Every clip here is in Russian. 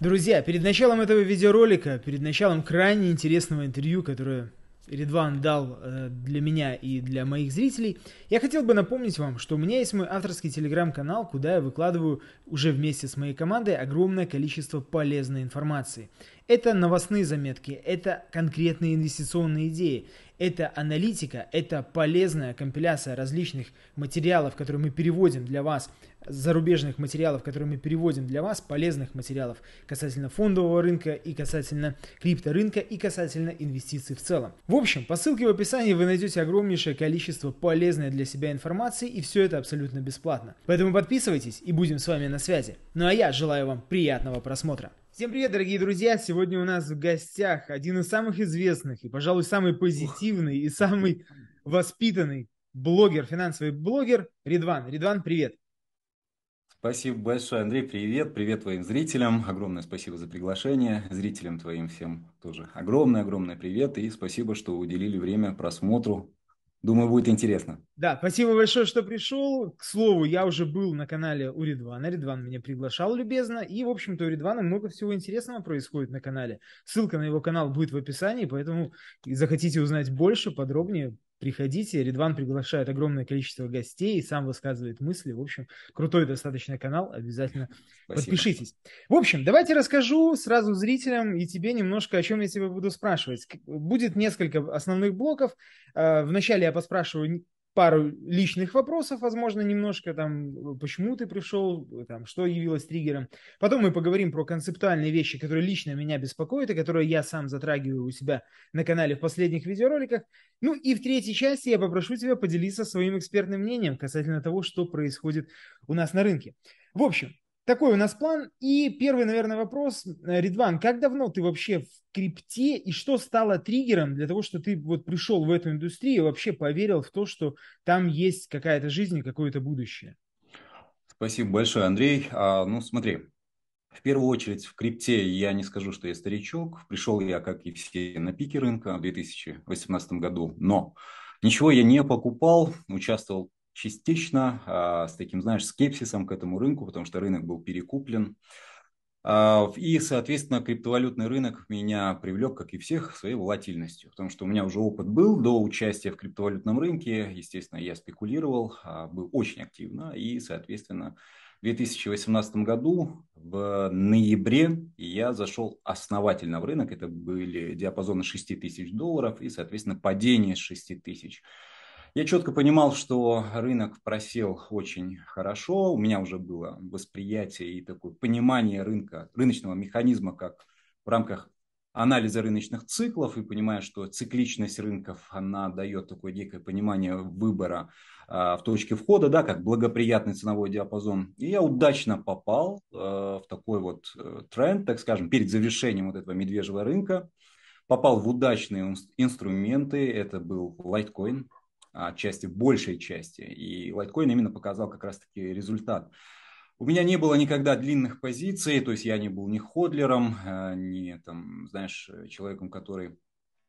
Друзья, перед началом этого видеоролика, перед началом крайне интересного интервью, которое Редван дал э, для меня и для моих зрителей, я хотел бы напомнить вам, что у меня есть мой авторский телеграм-канал, куда я выкладываю уже вместе с моей командой огромное количество полезной информации. Это новостные заметки, это конкретные инвестиционные идеи, это аналитика, это полезная компиляция различных материалов, которые мы переводим для вас, зарубежных материалов, которые мы переводим для вас, полезных материалов касательно фондового рынка и касательно крипторынка и касательно инвестиций в целом. В общем, по ссылке в описании вы найдете огромнейшее количество полезной для себя информации и все это абсолютно бесплатно. Поэтому подписывайтесь и будем с вами на связи. Ну а я желаю вам приятного просмотра. Всем привет, дорогие друзья! Сегодня у нас в гостях один из самых известных и, пожалуй, самый позитивный и самый воспитанный блогер, финансовый блогер Ридван. Ридван, привет! Спасибо большое, Андрей, привет, привет твоим зрителям, огромное спасибо за приглашение, зрителям твоим всем тоже огромное, огромное привет и спасибо, что уделили время просмотру Думаю, будет интересно. Да, спасибо большое, что пришел. К слову, я уже был на канале у Ридвана. Ридван меня приглашал любезно. И, в общем-то, у Ридвана много всего интересного происходит на канале. Ссылка на его канал будет в описании, поэтому захотите узнать больше, подробнее, приходите. Редван приглашает огромное количество гостей и сам высказывает мысли. В общем, крутой достаточно канал, обязательно Спасибо. подпишитесь. В общем, давайте расскажу сразу зрителям и тебе немножко, о чем я тебя буду спрашивать. Будет несколько основных блоков. Э, вначале я поспрашиваю пару личных вопросов, возможно, немножко там, э, почему ты пришел, э, там, что явилось триггером. Потом мы поговорим про концептуальные вещи, которые лично меня беспокоят и которые я сам затрагиваю у себя на канале в последних видеороликах. Ну и в третьей части я попрошу тебя поделиться своим экспертным мнением касательно того, что происходит у нас на рынке. В общем, такой у нас план. И первый, наверное, вопрос. Ридван, как давно ты вообще в крипте и что стало триггером для того, что ты вот пришел в эту индустрию и вообще поверил в то, что там есть какая-то жизнь и какое-то будущее? Спасибо большое, Андрей. А, ну, смотри, в первую очередь в крипте я не скажу, что я старичок. Пришел я, как и все, на пике рынка в 2018 году. Но ничего я не покупал, участвовал частично а, с таким, знаешь, скепсисом к этому рынку, потому что рынок был перекуплен. А, и, соответственно, криптовалютный рынок меня привлек, как и всех, своей волатильностью, потому что у меня уже опыт был до участия в криптовалютном рынке. Естественно, я спекулировал, а, был очень активно, и, соответственно, в 2018 году в ноябре я зашел основательно в рынок. Это были диапазоны 6 тысяч долларов и, соответственно, падение 6 тысяч я четко понимал, что рынок просел очень хорошо. У меня уже было восприятие и такое понимание рынка, рыночного механизма, как в рамках анализа рыночных циклов и понимая, что цикличность рынков, она дает такое некое понимание выбора э, в точке входа, да, как благоприятный ценовой диапазон. И я удачно попал э, в такой вот э, тренд, так скажем, перед завершением вот этого медвежьего рынка. Попал в удачные инструменты, это был лайткоин, а, части, в большей части. И лайткоин именно показал как раз-таки результат. У меня не было никогда длинных позиций, то есть я не был ни ходлером, э, ни, там, знаешь, человеком, который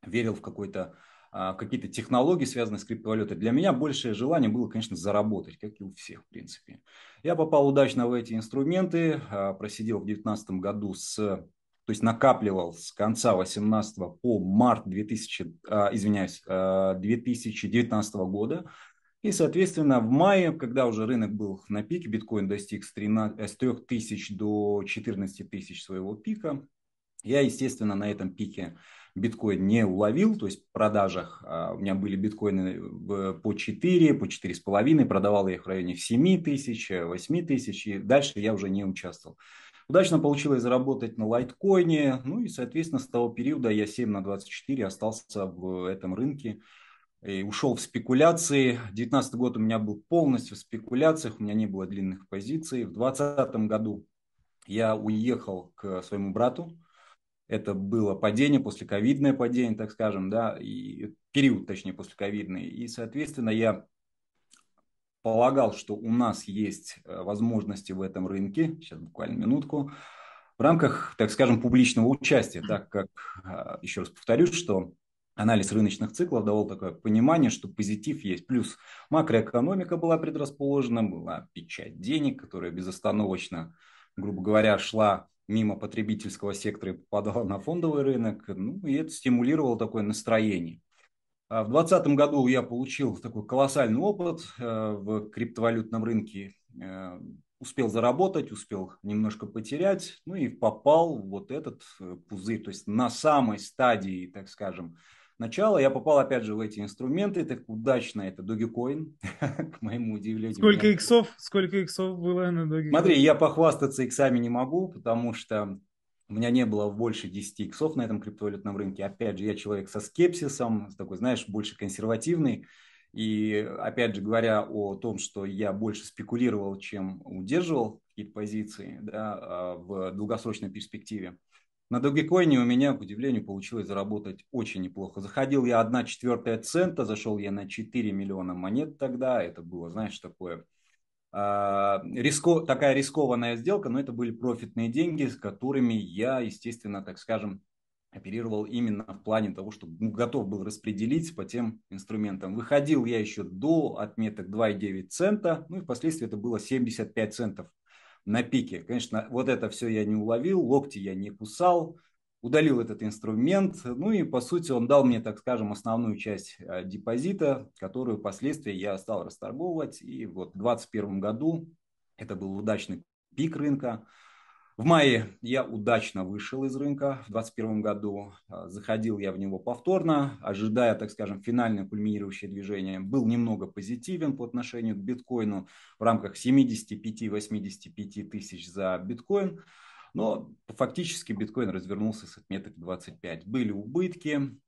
верил в какой-то а, какие-то технологии, связанные с криптовалютой. Для меня большее желание было, конечно, заработать, как и у всех, в принципе. Я попал удачно в эти инструменты, а, просидел в 2019 году с то есть накапливал с конца 18 по март 2000, а, извиняюсь, 2019 а, года. И, соответственно, в мае, когда уже рынок был на пике, биткоин достиг с 3 э, тысяч до 14 тысяч своего пика, я, естественно, на этом пике биткоин не уловил, то есть в продажах а, у меня были биткоины э, по 4, по 4,5, продавал я их в районе 7 тысяч, 8 э, тысяч, и дальше я уже не участвовал. Удачно получилось заработать на лайткоине, ну и, соответственно, с того периода я 7 на 24 остался в этом рынке и ушел в спекуляции. 19 год у меня был полностью в спекуляциях, у меня не было длинных позиций. В 2020 году я уехал к своему брату, это было падение, после ковидное падение, так скажем, да, и период, точнее, после послековидный. И, соответственно, я полагал, что у нас есть э, возможности в этом рынке, сейчас буквально минутку, в рамках, так скажем, публичного участия, так как, а, еще раз повторюсь, что анализ рыночных циклов давал такое понимание, что позитив есть. Плюс макроэкономика была предрасположена, была печать денег, которая безостановочно, грубо говоря, шла мимо потребительского сектора и попадала на фондовый рынок. Ну, и это стимулировало такое настроение. А в 2020 году я получил такой колоссальный опыт э, в криптовалютном рынке. Э, успел заработать, успел немножко потерять, ну и попал в вот этот э, пузырь. То есть на самой стадии, так скажем, начала. Я попал опять же в эти инструменты, так удачно это Dogecoin, к моему удивлению. Сколько меня... иксов? Сколько иксов было на Dogecoin? Смотри, я похвастаться иксами не могу, потому что у меня не было больше 10 иксов на этом криптовалютном рынке. Опять же, я человек со скепсисом, такой, знаешь, больше консервативный. И опять же, говоря о том, что я больше спекулировал, чем удерживал какие-то позиции да, а, в долгосрочной перспективе, на Dogecoin у меня, к удивлению, получилось заработать очень неплохо. Заходил я 1 четвертая цента, зашел я на 4 миллиона монет тогда. Это было, знаешь, такое э, риско, такая рискованная сделка, но это были профитные деньги, с которыми я, естественно, так скажем, оперировал именно в плане того, что ну, готов был распределить по тем инструментам. Выходил я еще до отметок 2,9 цента, ну и впоследствии это было 75 центов на пике. Конечно, вот это все я не уловил, локти я не кусал, удалил этот инструмент. Ну и, по сути, он дал мне, так скажем, основную часть а, депозита, которую впоследствии я стал расторговывать. И вот в 2021 году это был удачный пик рынка. В мае я удачно вышел из рынка в 2021 году. А, заходил я в него повторно, ожидая, так скажем, финальное кульминирующее движение. Был немного позитивен по отношению к биткоину в рамках 75-85 тысяч за биткоин. Но фактически биткоин развернулся с отметок 25. Были убытки,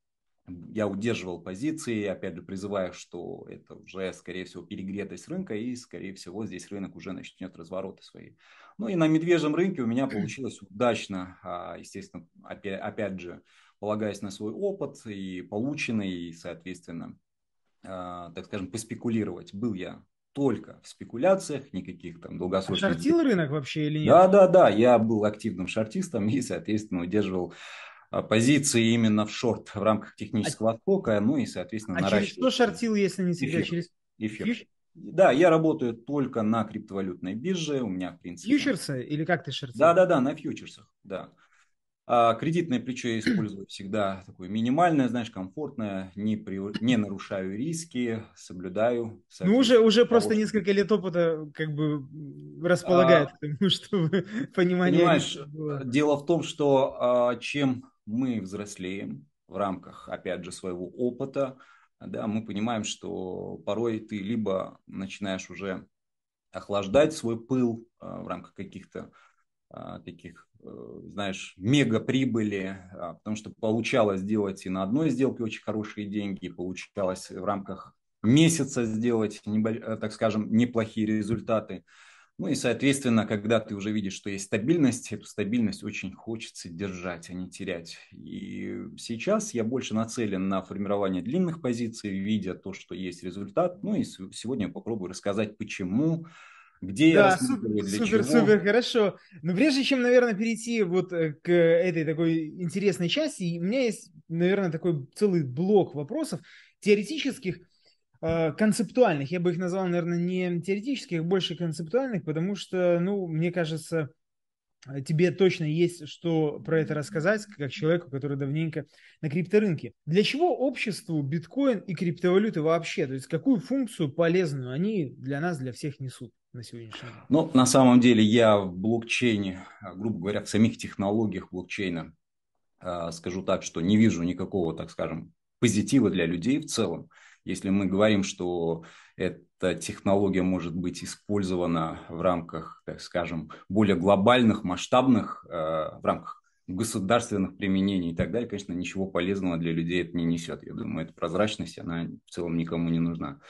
я удерживал позиции, опять же призываю, что это уже, скорее всего, перегретость рынка, и, скорее всего, здесь рынок уже начнет развороты свои. Ну и на медвежьем рынке у меня получилось удачно, а, естественно, опять, опять же, полагаясь на свой опыт и полученный, и, соответственно, а, так скажем, поспекулировать. Был я только в спекуляциях, никаких там а долгосрочных... А шортил рынок вообще или нет? Да, да, да, я был активным шортистом и, соответственно, удерживал позиции именно в шорт в рамках технического а... оттока, ну и, соответственно, а наращивал... через что шортил, если не всегда? Через эфир. Да, я работаю только на криптовалютной бирже, у меня, в принципе... Фьючерсы или как ты шерцы? Да-да-да, на фьючерсах, да. А кредитное плечо я использую всегда такое минимальное, знаешь, комфортное, не, при... не нарушаю риски, соблюдаю. Ну, уже, уже просто несколько лет опыта как бы располагает а, к тому, чтобы понимание... Понимаешь, дело в том, что а, чем мы взрослеем в рамках, опять же, своего опыта, да, мы понимаем, что порой ты либо начинаешь уже охлаждать свой пыл а, в рамках каких-то а, таких, э, знаешь, мега прибыли, а, потому что получалось делать и на одной сделке очень хорошие деньги, получалось в рамках месяца сделать, э, так скажем, неплохие результаты. Ну и, соответственно, когда ты уже видишь, что есть стабильность, эту стабильность очень хочется держать, а не терять. И сейчас я больше нацелен на формирование длинных позиций, видя то, что есть результат. Ну и сегодня я попробую рассказать, почему, где да, я супер, для супер, чего. супер, хорошо. Но прежде чем, наверное, перейти вот э, к этой такой интересной части, у меня есть, наверное, такой целый блок вопросов теоретических, Э, концептуальных. Я бы их назвал, наверное, не теоретических, а больше концептуальных, потому что, ну, мне кажется, э, тебе точно есть что про это рассказать, как человеку, который давненько на крипторынке. Для чего обществу биткоин и криптовалюты вообще? То есть какую функцию полезную они для нас, для всех несут? на сегодняшний день? Ну, на самом деле я в блокчейне, э, грубо говоря, в самих технологиях блокчейна скажу так, что не вижу никакого, так скажем, позитива для людей в целом. Если мы говорим, что эта технология может быть использована в рамках, так скажем, более глобальных, масштабных, э, в рамках государственных применений и так далее, конечно, ничего полезного для людей это не несет. Я думаю, эта прозрачность, она в целом никому не нужна.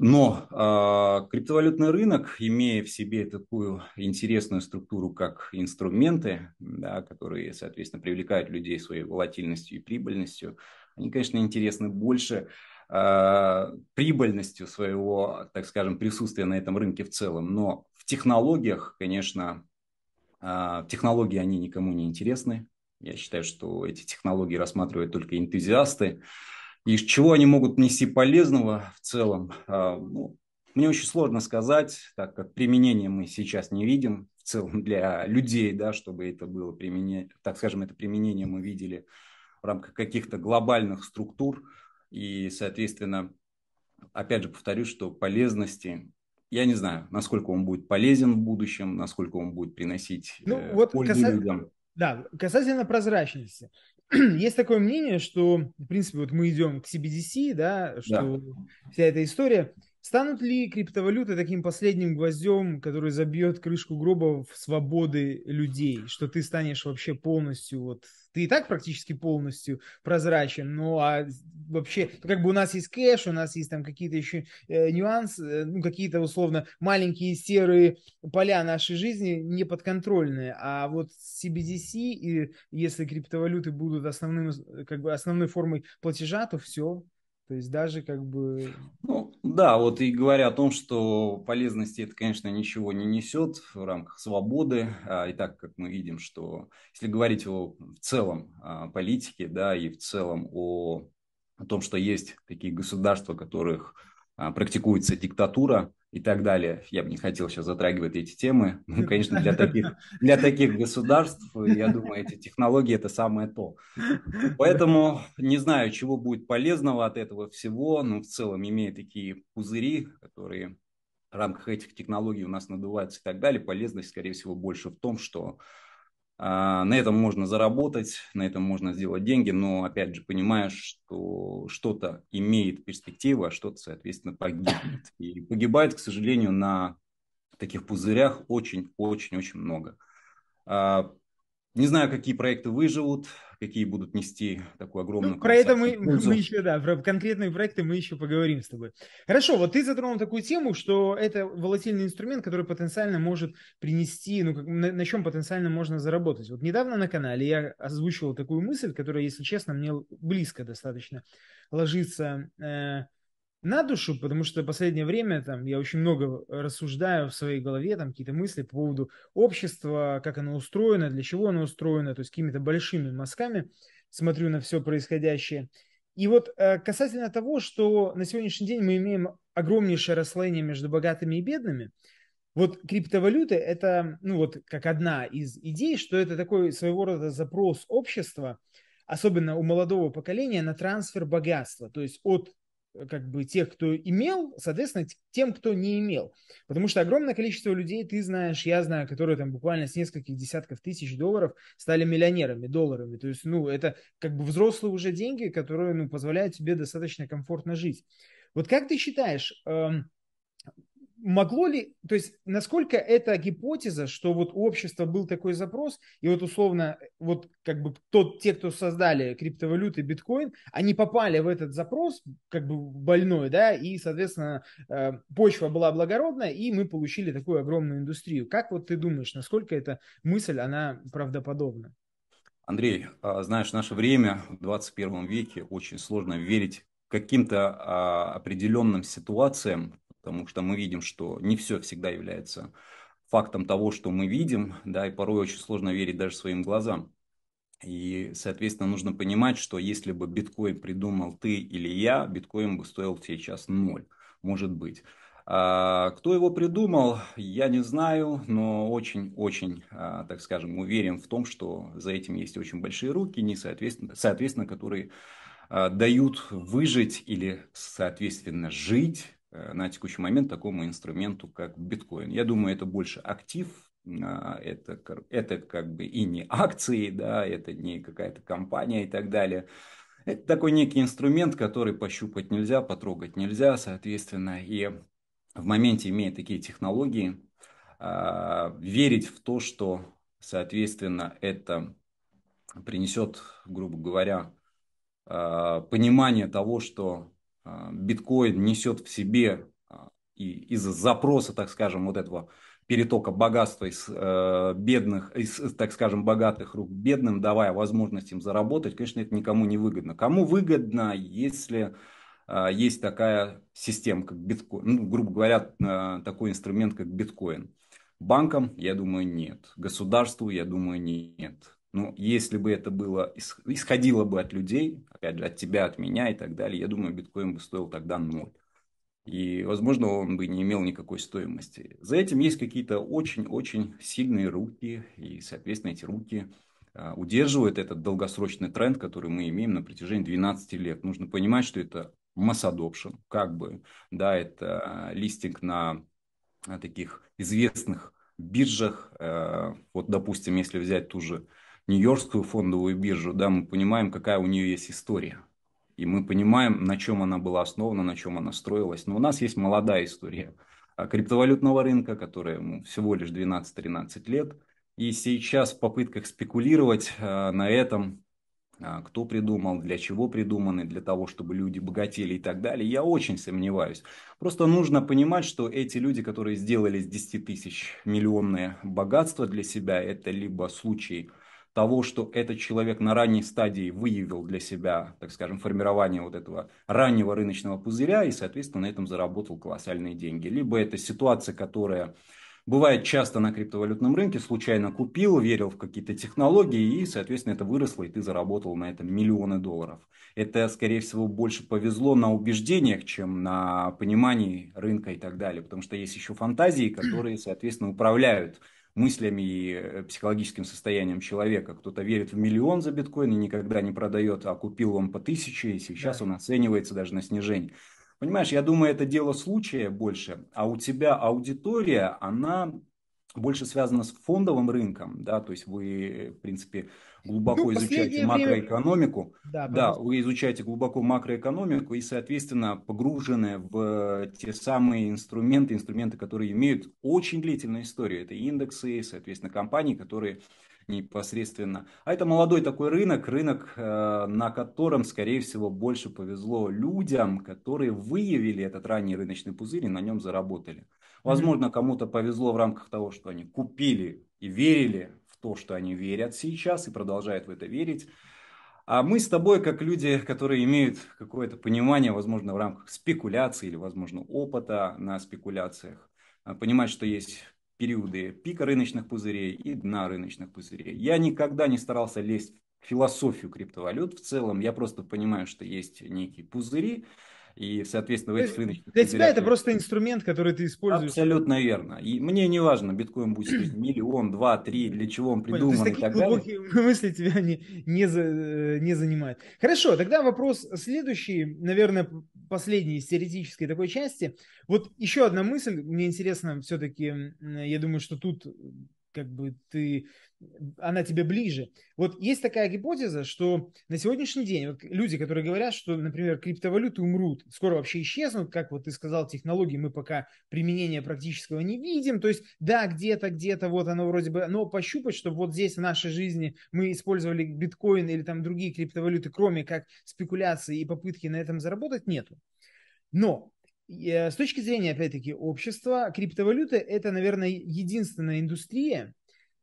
Но э, криптовалютный рынок, имея в себе такую интересную структуру, как инструменты, да, которые, соответственно, привлекают людей своей волатильностью и прибыльностью, они, конечно, интересны больше, Э, прибыльностью своего, так скажем, присутствия на этом рынке в целом. Но в технологиях, конечно, э, технологии они никому не интересны. Я считаю, что эти технологии рассматривают только энтузиасты. И чего они могут нести полезного в целом? Э, ну, мне очень сложно сказать, так как применение мы сейчас не видим в целом для людей, да, чтобы это было применение, так скажем, это применение мы видели в рамках каких-то глобальных структур, и, соответственно, опять же повторюсь, что полезности я не знаю, насколько он будет полезен в будущем, насколько он будет приносить ну, э, вот пользу каса... людям. Да, касательно прозрачности. Есть такое мнение, что, в принципе, вот мы идем к CBDC, да, что да. вся эта история. Станут ли криптовалюты таким последним гвоздем, который забьет крышку гроба в свободы людей, что ты станешь вообще полностью вот ты и так практически полностью прозрачен, ну а вообще, ну, как бы у нас есть кэш, у нас есть там какие-то еще э, нюансы, э, ну какие-то условно маленькие серые поля нашей жизни не подконтрольные, а вот CBDC, и если криптовалюты будут основным, э, как бы основной формой платежа, то все, то есть даже как бы... Ну, да, вот и говоря о том, что полезности это, конечно, ничего не несет в рамках свободы. А, и так как мы видим, что если говорить о в целом о а, политике, да, и в целом о, о том, что есть такие государства, в которых а, практикуется диктатура, и так далее. Я бы не хотел сейчас затрагивать эти темы. Ну, конечно, для таких, для таких государств, я думаю, эти технологии – это самое то. Поэтому не знаю, чего будет полезного от этого всего, но в целом, имея такие пузыри, которые в рамках этих технологий у нас надуваются и так далее, полезность, скорее всего, больше в том, что а, на этом можно заработать, на этом можно сделать деньги, но опять же понимаешь, что что-то имеет перспективу, а что-то, соответственно, погибнет. И погибает, к сожалению, на таких пузырях очень-очень-очень много. А, не знаю, какие проекты выживут, какие будут нести такую ну, огромную... Ну, про это мы, мы еще, да, про конкретные проекты мы еще поговорим с тобой. Хорошо, вот ты затронул такую тему, что это волатильный инструмент, который потенциально может принести, ну, как, на, на чем потенциально можно заработать. Вот недавно на канале я озвучивал такую мысль, которая, если честно, мне близко достаточно ложится... Э, на душу, потому что последнее время там, я очень много рассуждаю в своей голове, там какие-то мысли по поводу общества, как оно устроено, для чего оно устроено, то есть какими-то большими мазками смотрю на все происходящее. И вот э, касательно того, что на сегодняшний день мы имеем огромнейшее расслоение между богатыми и бедными, вот криптовалюты – это, ну вот, как одна из идей, что это такой своего рода запрос общества, особенно у молодого поколения, на трансфер богатства, то есть от как бы тех, кто имел, соответственно, тем, кто не имел. Потому что огромное количество людей, ты знаешь, я знаю, которые там буквально с нескольких десятков тысяч долларов стали миллионерами, долларами. То есть, ну, это как бы взрослые уже деньги, которые, ну, позволяют тебе достаточно комфортно жить. Вот как ты считаешь, эм, могло ли, то есть насколько эта гипотеза, что вот у общества был такой запрос, и вот условно, вот как бы тот, те, кто создали криптовалюты, биткоин, они попали в этот запрос, как бы больной, да, и, соответственно, э, почва была благородная, и мы получили такую огромную индустрию. Как вот ты думаешь, насколько эта мысль, она правдоподобна? Андрей, а, знаешь, наше время в 21 веке очень сложно верить каким-то а, определенным ситуациям, потому что мы видим, что не все всегда является фактом того, что мы видим, да, и порой очень сложно верить даже своим глазам. И, соответственно, нужно понимать, что если бы биткоин придумал ты или я, биткоин бы стоил сейчас ноль, может быть. А, кто его придумал, я не знаю, но очень-очень, а, так скажем, уверен в том, что за этим есть очень большие руки, не соответственно, соответственно которые а, дают выжить или, соответственно, жить Э, на текущий момент такому инструменту, как биткоин. Я думаю, это больше актив, а, это, это как бы и не акции, да, это не какая-то компания и так далее. Это такой некий инструмент, который пощупать нельзя, потрогать нельзя, соответственно, и в моменте, имея такие технологии, а, верить в то, что, соответственно, это принесет, грубо говоря, а, понимание того, что а, биткоин несет в себе а, и из-за запроса, так скажем, вот этого перетока богатства из э, бедных, из, э, так скажем, богатых рук бедным, давая возможность им заработать, конечно, это никому не выгодно. Кому выгодно, если э, есть такая система, как биткоин, ну, грубо говоря, э, такой инструмент, как биткоин? Банкам, я думаю, нет. Государству, я думаю, нет. Но ну, если бы это было, исходило бы от людей, опять же, от тебя, от меня и так далее, я думаю, биткоин бы стоил тогда ноль. И, возможно, он бы не имел никакой стоимости. За этим есть какие-то очень-очень сильные руки, и, соответственно, эти руки а, удерживают этот долгосрочный тренд, который мы имеем на протяжении 12 лет. Нужно понимать, что это mass adoption, как бы, да, это листинг на таких известных биржах. А, вот, допустим, если взять ту же Нью-Йоркскую фондовую биржу, да, мы понимаем, какая у нее есть история. И мы понимаем, на чем она была основана, на чем она строилась. Но у нас есть молодая история криптовалютного рынка, которая всего лишь 12-13 лет. И сейчас в попытках спекулировать э, на этом, э, кто придумал, для чего придуманы, для того, чтобы люди богатели и так далее, я очень сомневаюсь. Просто нужно понимать, что эти люди, которые сделали с 10 тысяч миллионное богатство для себя, это либо случай того, что этот человек на ранней стадии выявил для себя, так скажем, формирование вот этого раннего рыночного пузыря и, соответственно, на этом заработал колоссальные деньги. Либо это ситуация, которая бывает часто на криптовалютном рынке, случайно купил, верил в какие-то технологии и, соответственно, это выросло, и ты заработал на этом миллионы долларов. Это, скорее всего, больше повезло на убеждениях, чем на понимании рынка и так далее, потому что есть еще фантазии, которые, соответственно, управляют мыслями и э, психологическим состоянием человека. Кто-то верит в миллион за биткоин и никогда не продает, а купил он по тысяче, и сейчас да. он оценивается даже на снижение. Понимаешь, я думаю, это дело случая больше, а у тебя аудитория, она больше связано с фондовым рынком, да, то есть вы, в принципе, глубоко ну, изучаете макроэкономику, да, да, вы изучаете глубоко макроэкономику и, соответственно, погружены в э, те самые инструменты, инструменты, которые имеют очень длительную историю, это индексы, соответственно, компании, которые непосредственно. А это молодой такой рынок, рынок, э, на котором, скорее всего, больше повезло людям, которые выявили этот ранний рыночный пузырь и на нем заработали. Возможно, кому-то повезло в рамках того, что они купили и верили в то, что они верят сейчас и продолжают в это верить. А мы с тобой, как люди, которые имеют какое-то понимание, возможно, в рамках спекуляции или, возможно, опыта на спекуляциях, а, понимать, что есть периоды пика рыночных пузырей и дна рыночных пузырей. Я никогда не старался лезть в философию криптовалют в целом. Я просто понимаю, что есть некие пузыри, и, соответственно, в этих для рыночных Для тебя это просто инструмент, который ты используешь. Абсолютно верно. И мне не важно, биткоин будет миллион, два, три, для чего он придуман Понял, и так далее. мысли тебя не, не, за, э, не занимают. Хорошо, тогда вопрос следующий, наверное, последний из теоретической такой части. Вот еще одна мысль, мне интересно все-таки, я думаю, что тут как бы ты, она тебе ближе. Вот есть такая гипотеза, что на сегодняшний день вот люди, которые говорят, что, например, криптовалюты умрут, скоро вообще исчезнут, как вот ты сказал, технологии мы пока применения практического не видим. То есть, да, где-то, где-то вот оно вроде бы, но пощупать, что вот здесь в нашей жизни мы использовали биткоин или там другие криптовалюты, кроме как спекуляции и попытки на этом заработать, нету. Но Э, с точки зрения, опять-таки, общества, криптовалюта – это, наверное, единственная индустрия,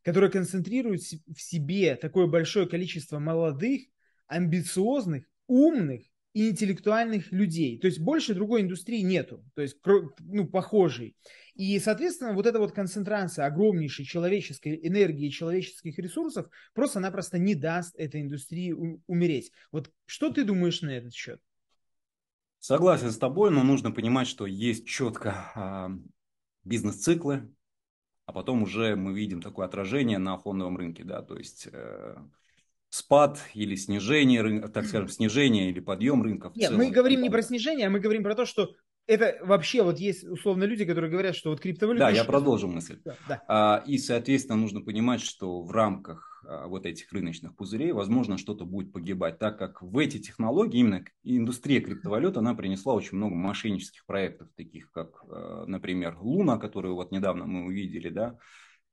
которая концентрирует в себе такое большое количество молодых, амбициозных, умных и интеллектуальных людей. То есть больше другой индустрии нету, то есть ну, похожей. И, соответственно, вот эта вот концентрация огромнейшей человеческой энергии, человеческих ресурсов, просто-напросто не даст этой индустрии умереть. Вот что ты думаешь на этот счет? Согласен с тобой, но нужно понимать, что есть четко а, бизнес-циклы, а потом уже мы видим такое отражение на фондовом рынке, да, то есть э, спад или снижение, так скажем, снижение или подъем рынка. Нет, целом. мы говорим не про снижение, а мы говорим про то, что это вообще вот есть условно люди, которые говорят, что вот криптовалюта... Да, я продолжу мысль. Да, да. А, и, соответственно, нужно понимать, что в рамках а, вот этих рыночных пузырей, возможно, что-то будет погибать, так как в эти технологии, именно индустрия криптовалют, она принесла очень много мошеннических проектов, таких как, а, например, Луна, которую вот недавно мы увидели, да,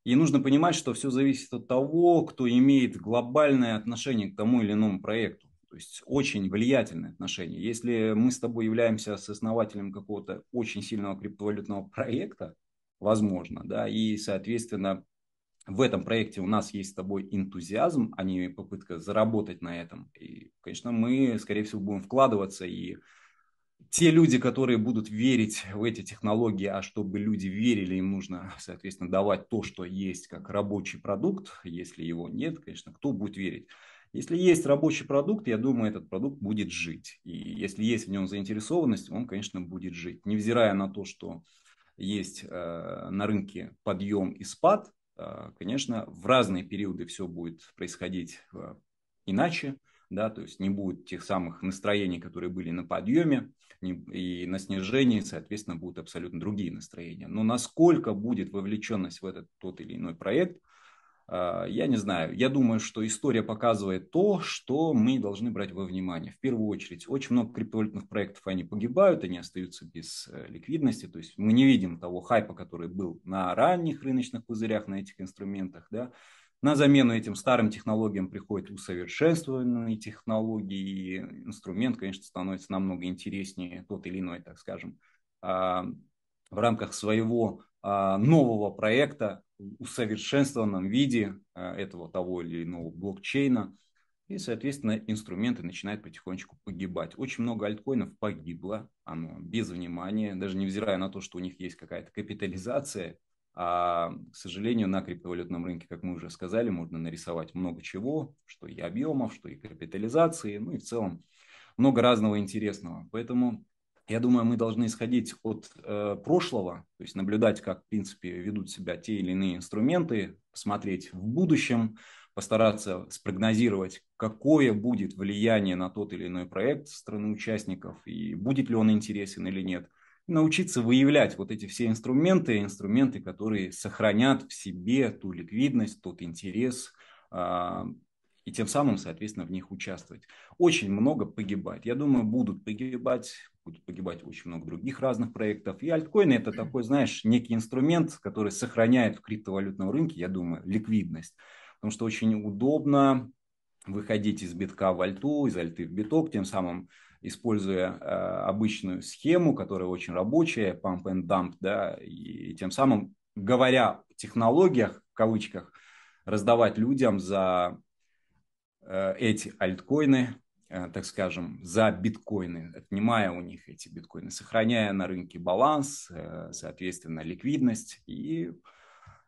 и нужно понимать, что все зависит от того, кто имеет глобальное отношение к тому или иному проекту. То есть очень влиятельные отношения. Если мы с тобой являемся сооснователем какого-то очень сильного криптовалютного проекта, возможно, да, и, соответственно, в этом проекте у нас есть с тобой энтузиазм, а не попытка заработать на этом. И, конечно, мы, скорее всего, будем вкладываться и те люди, которые будут верить в эти технологии, а чтобы люди верили, им нужно, соответственно, давать то, что есть как рабочий продукт. Если его нет, конечно, кто будет верить? Если есть рабочий продукт, я думаю, этот продукт будет жить. И если есть в нем заинтересованность, он, конечно, будет жить. Невзирая на то, что есть э, на рынке подъем и спад, э, конечно, в разные периоды все будет происходить э, иначе, да, то есть не будет тех самых настроений, которые были на подъеме и на снижении, соответственно, будут абсолютно другие настроения. Но насколько будет вовлеченность в этот тот или иной проект – Э, я не знаю, я думаю, что история показывает то, что мы должны брать во внимание. В первую очередь, очень много криптовалютных проектов, они погибают, они остаются без э, ликвидности, то есть мы не видим того хайпа, который был на ранних рыночных пузырях, на этих инструментах, да, на замену этим старым технологиям приходят усовершенствованные технологии, и инструмент, конечно, становится намного интереснее, тот или иной, так скажем, в рамках своего а, нового проекта в усовершенствованном виде а, этого того или иного блокчейна. И, соответственно, инструменты начинают потихонечку погибать. Очень много альткоинов погибло, оно без внимания, даже невзирая на то, что у них есть какая-то капитализация. А, к сожалению, на криптовалютном рынке, как мы уже сказали, можно нарисовать много чего, что и объемов, что и капитализации, ну и в целом много разного интересного. Поэтому я думаю, мы должны исходить от э, прошлого, то есть наблюдать, как, в принципе, ведут себя те или иные инструменты, смотреть в будущем, постараться спрогнозировать, какое будет влияние на тот или иной проект страны-участников, и будет ли он интересен или нет. научиться выявлять вот эти все инструменты, инструменты, которые сохранят в себе ту ликвидность, тот интерес, э, и тем самым, соответственно, в них участвовать. Очень много погибает. Я думаю, будут погибать будет погибать очень много других разных проектов. И альткоины это такой, знаешь, некий инструмент, который сохраняет в криптовалютном рынке, я думаю, ликвидность. Потому что очень удобно выходить из битка в альту, из альты в биток, тем самым используя э, обычную схему, которая очень рабочая, pump and dump, да, и, тем самым, говоря о технологиях, в кавычках, раздавать людям за э, эти альткоины Э, так скажем, за биткоины, отнимая у них эти биткоины, сохраняя на рынке баланс, э, соответственно, ликвидность. И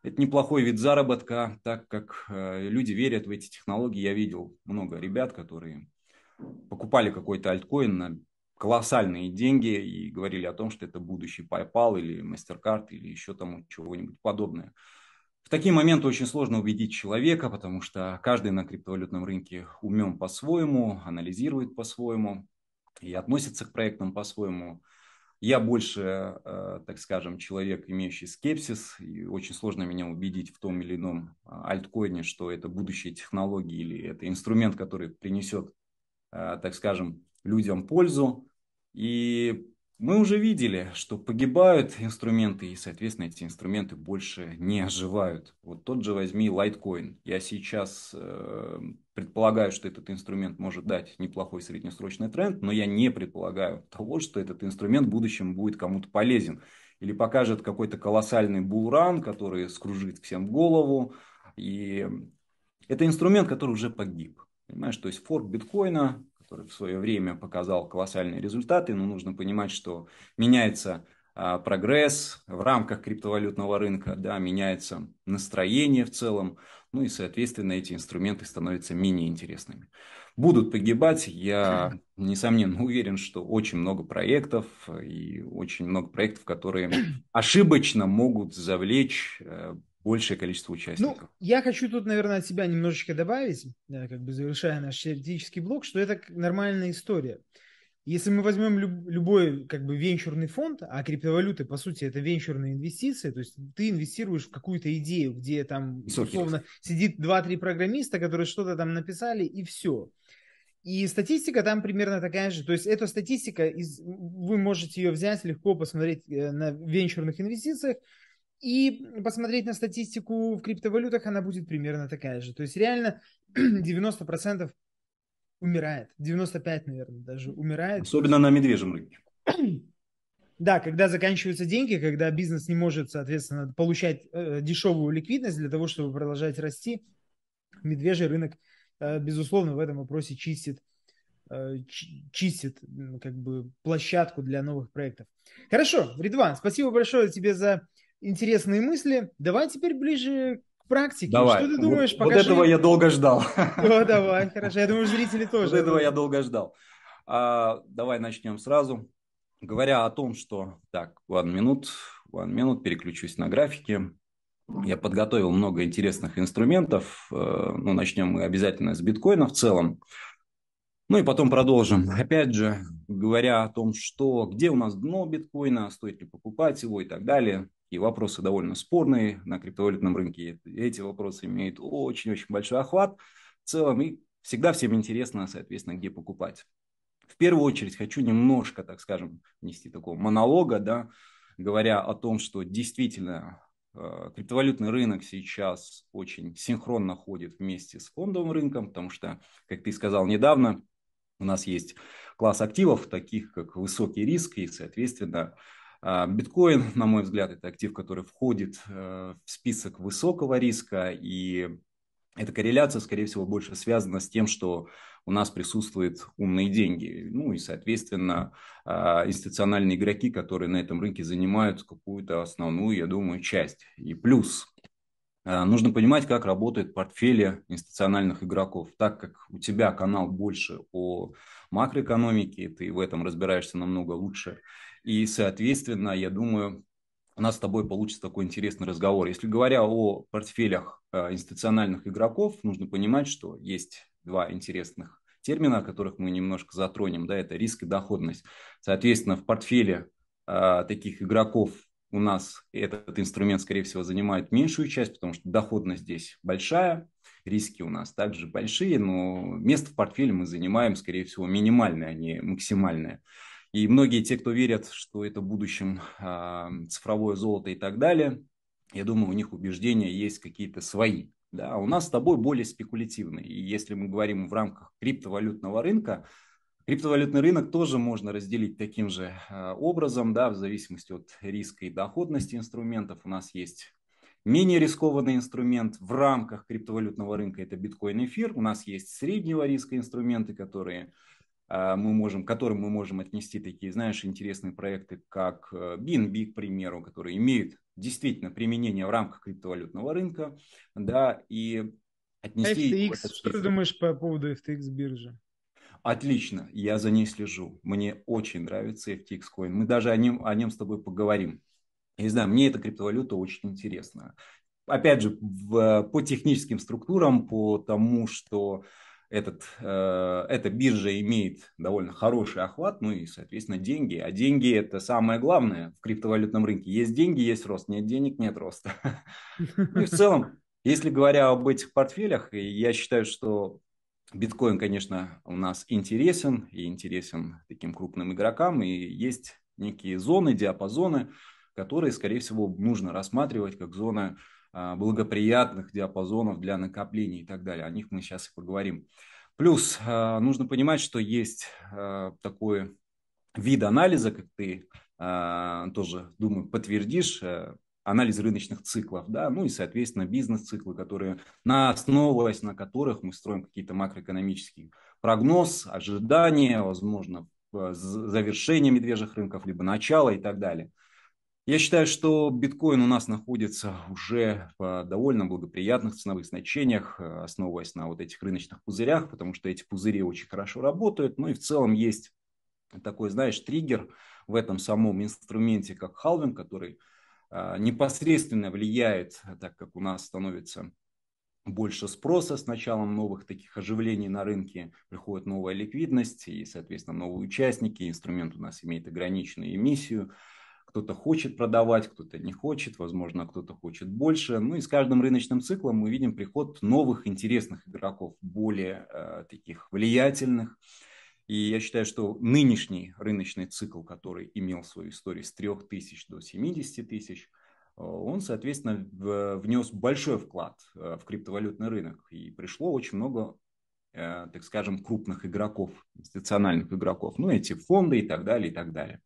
это неплохой вид заработка, так как э, люди верят в эти технологии. Я видел много ребят, которые покупали какой-то альткоин на колоссальные деньги и говорили о том, что это будущий PayPal или MasterCard или еще там чего-нибудь подобное. В такие моменты очень сложно убедить человека, потому что каждый на криптовалютном рынке умен по-своему, анализирует по-своему и относится к проектам по-своему. Я больше, э, так скажем, человек, имеющий скепсис, и очень сложно меня убедить в том или ином а, альткоине, что это будущие технологии или это инструмент, который принесет, э, так скажем, людям пользу. И мы уже видели, что погибают инструменты, и, соответственно, эти инструменты больше не оживают. Вот тот же возьми Litecoin. Я сейчас э, предполагаю, что этот инструмент может дать неплохой среднесрочный тренд, но я не предполагаю того, что этот инструмент в будущем будет кому-то полезен. Или покажет какой-то колоссальный булран, который скружит всем голову. И это инструмент, который уже погиб. Понимаешь, то есть форк биткоина который в свое время показал колоссальные результаты, но нужно понимать, что меняется а, прогресс в рамках криптовалютного рынка, да, меняется настроение в целом, ну и, соответственно, эти инструменты становятся менее интересными. Будут погибать, я, несомненно, уверен, что очень много проектов и очень много проектов, которые ошибочно могут завлечь э, большее количество ну, участников. Ну, я хочу тут, наверное, от себя немножечко добавить, да, как бы завершая наш теоретический блок, что это нормальная история. Если мы возьмем люб, любой как бы венчурный фонд, а криптовалюты, по сути, это венчурные инвестиции, то есть ты инвестируешь в какую-то идею, где там, условно, сидит 2-3 программиста, которые что-то там написали, и все. И статистика там примерно такая же. То есть эта статистика, из, вы можете ее взять, легко посмотреть э, на венчурных инвестициях и посмотреть на статистику в криптовалютах, она будет примерно такая же. То есть реально 90% умирает. 95, наверное, даже умирает. Особенно на медвежьем рынке. Да, когда заканчиваются деньги, когда бизнес не может, соответственно, получать э, дешевую ликвидность для того, чтобы продолжать расти, медвежий рынок, э, безусловно, в этом вопросе чистит, э, чистит как бы площадку для новых проектов. Хорошо, Ридван, спасибо большое тебе за интересные мысли. Давай теперь ближе к практике. Давай. Что ты думаешь? Вот, вот этого я долго ждал. О, давай, хорошо. Я думаю, зрители тоже. Вот этого я долго ждал. А, давай начнем сразу. Говоря о том, что... Так, one минут, one минут, переключусь на графики. Я подготовил много интересных инструментов. Э, ну, начнем мы обязательно с биткоина в целом. Ну и потом продолжим. Опять же, говоря о том, что где у нас дно биткоина, стоит ли покупать его и так далее и вопросы довольно спорные на криптовалютном рынке. Эти вопросы имеют очень-очень большой охват в целом, и всегда всем интересно, соответственно, где покупать. В первую очередь хочу немножко, так скажем, внести такого монолога, да, говоря о том, что действительно э, криптовалютный рынок сейчас очень синхронно ходит вместе с фондовым рынком, потому что, как ты сказал недавно, у нас есть класс активов, таких как высокий риск, и, соответственно, а, биткоин, на мой взгляд, это актив, который входит э, в список высокого риска, и эта корреляция, скорее всего, больше связана с тем, что у нас присутствуют умные деньги. Ну и, соответственно, а, институциональные игроки, которые на этом рынке занимают какую-то основную, я думаю, часть. И плюс а, нужно понимать, как работают портфели институциональных игроков. Так как у тебя канал больше о макроэкономике, ты в этом разбираешься намного лучше – и, соответственно, я думаю, у нас с тобой получится такой интересный разговор. Если говоря о портфелях э, институциональных игроков, нужно понимать, что есть два интересных термина, о которых мы немножко затронем, да, это риск и доходность. Соответственно, в портфеле э, таких игроков у нас этот инструмент, скорее всего, занимает меньшую часть, потому что доходность здесь большая, риски у нас также большие, но место в портфеле мы занимаем, скорее всего, минимальное, а не максимальное. И многие те, кто верят, что это в будущем а, цифровое золото и так далее, я думаю, у них убеждения есть какие-то свои. Да? А у нас с тобой более спекулятивные. И если мы говорим в рамках криптовалютного рынка, Криптовалютный рынок тоже можно разделить таким же а, образом, да, в зависимости от риска и доходности инструментов. У нас есть менее рискованный инструмент в рамках криптовалютного рынка, это биткоин эфир. У нас есть среднего риска инструменты, которые а, мы можем, к которым мы можем отнести такие, знаешь, интересные проекты, как BNB, э, к примеру, которые имеют действительно применение в рамках криптовалютного рынка, да, и отнести... FTX, что ты думаешь по поводу FTX биржи? Отлично, я за ней слежу. Мне очень нравится FTX Coin. Мы даже о нем, о нем с тобой поговорим. не знаю, мне эта криптовалюта очень интересна. Опять же, в, по техническим структурам, по тому, что этот, э, эта биржа имеет довольно хороший охват, ну и, соответственно, деньги. А деньги – это самое главное в криптовалютном рынке. Есть деньги – есть рост, нет денег – нет роста. Ну и в целом, если говоря об этих портфелях, я считаю, что биткоин, конечно, у нас интересен и интересен таким крупным игрокам, и есть некие зоны, диапазоны, которые, скорее всего, нужно рассматривать как зоны Э, благоприятных диапазонов для накопления и так далее. О них мы сейчас и поговорим. Плюс э, нужно понимать, что есть э, такой вид анализа, как ты тоже, думаю, подтвердишь, анализ рыночных циклов, да, ну и, соответственно, бизнес-циклы, которые, на основываясь на которых мы строим какие-то макроэкономические прогноз, ожидания, возможно, завершение медвежьих рынков, либо начало и так далее – я считаю, что биткоин у нас находится уже в довольно благоприятных ценовых значениях, э, основываясь на вот этих рыночных пузырях, потому что эти пузыри очень хорошо работают. Ну и в целом есть такой, знаешь, триггер в этом самом инструменте, как халвинг, который э, непосредственно влияет, э, так как у нас становится больше спроса с началом новых таких оживлений на рынке, приходит новая ликвидность и, соответственно, новые участники, инструмент у нас имеет ограниченную эмиссию, кто-то хочет продавать, кто-то не хочет, возможно, кто-то хочет больше. Ну и с каждым рыночным циклом мы видим приход новых интересных игроков, более э, таких влиятельных. И я считаю, что нынешний рыночный цикл, который имел свою историю с 3 тысяч до 70 тысяч, э, он, соответственно, внес большой вклад э, в криптовалютный рынок. И пришло очень много, э, так скажем, крупных игроков, институциональных игроков. Ну, эти фонды и так далее, и так далее.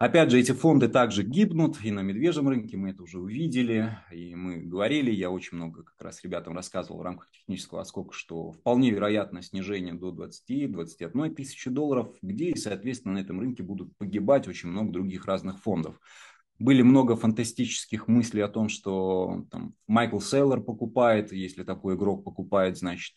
Опять же, эти фонды также гибнут и на медвежьем рынке, мы это уже увидели, и мы говорили, я очень много как раз ребятам рассказывал в рамках технического оскока, что вполне вероятно снижение до 20-21 тысячи долларов, где и, соответственно, на этом рынке будут погибать очень много других разных фондов. Были много фантастических мыслей о том, что там, Майкл Сейлор покупает, если такой игрок покупает, значит,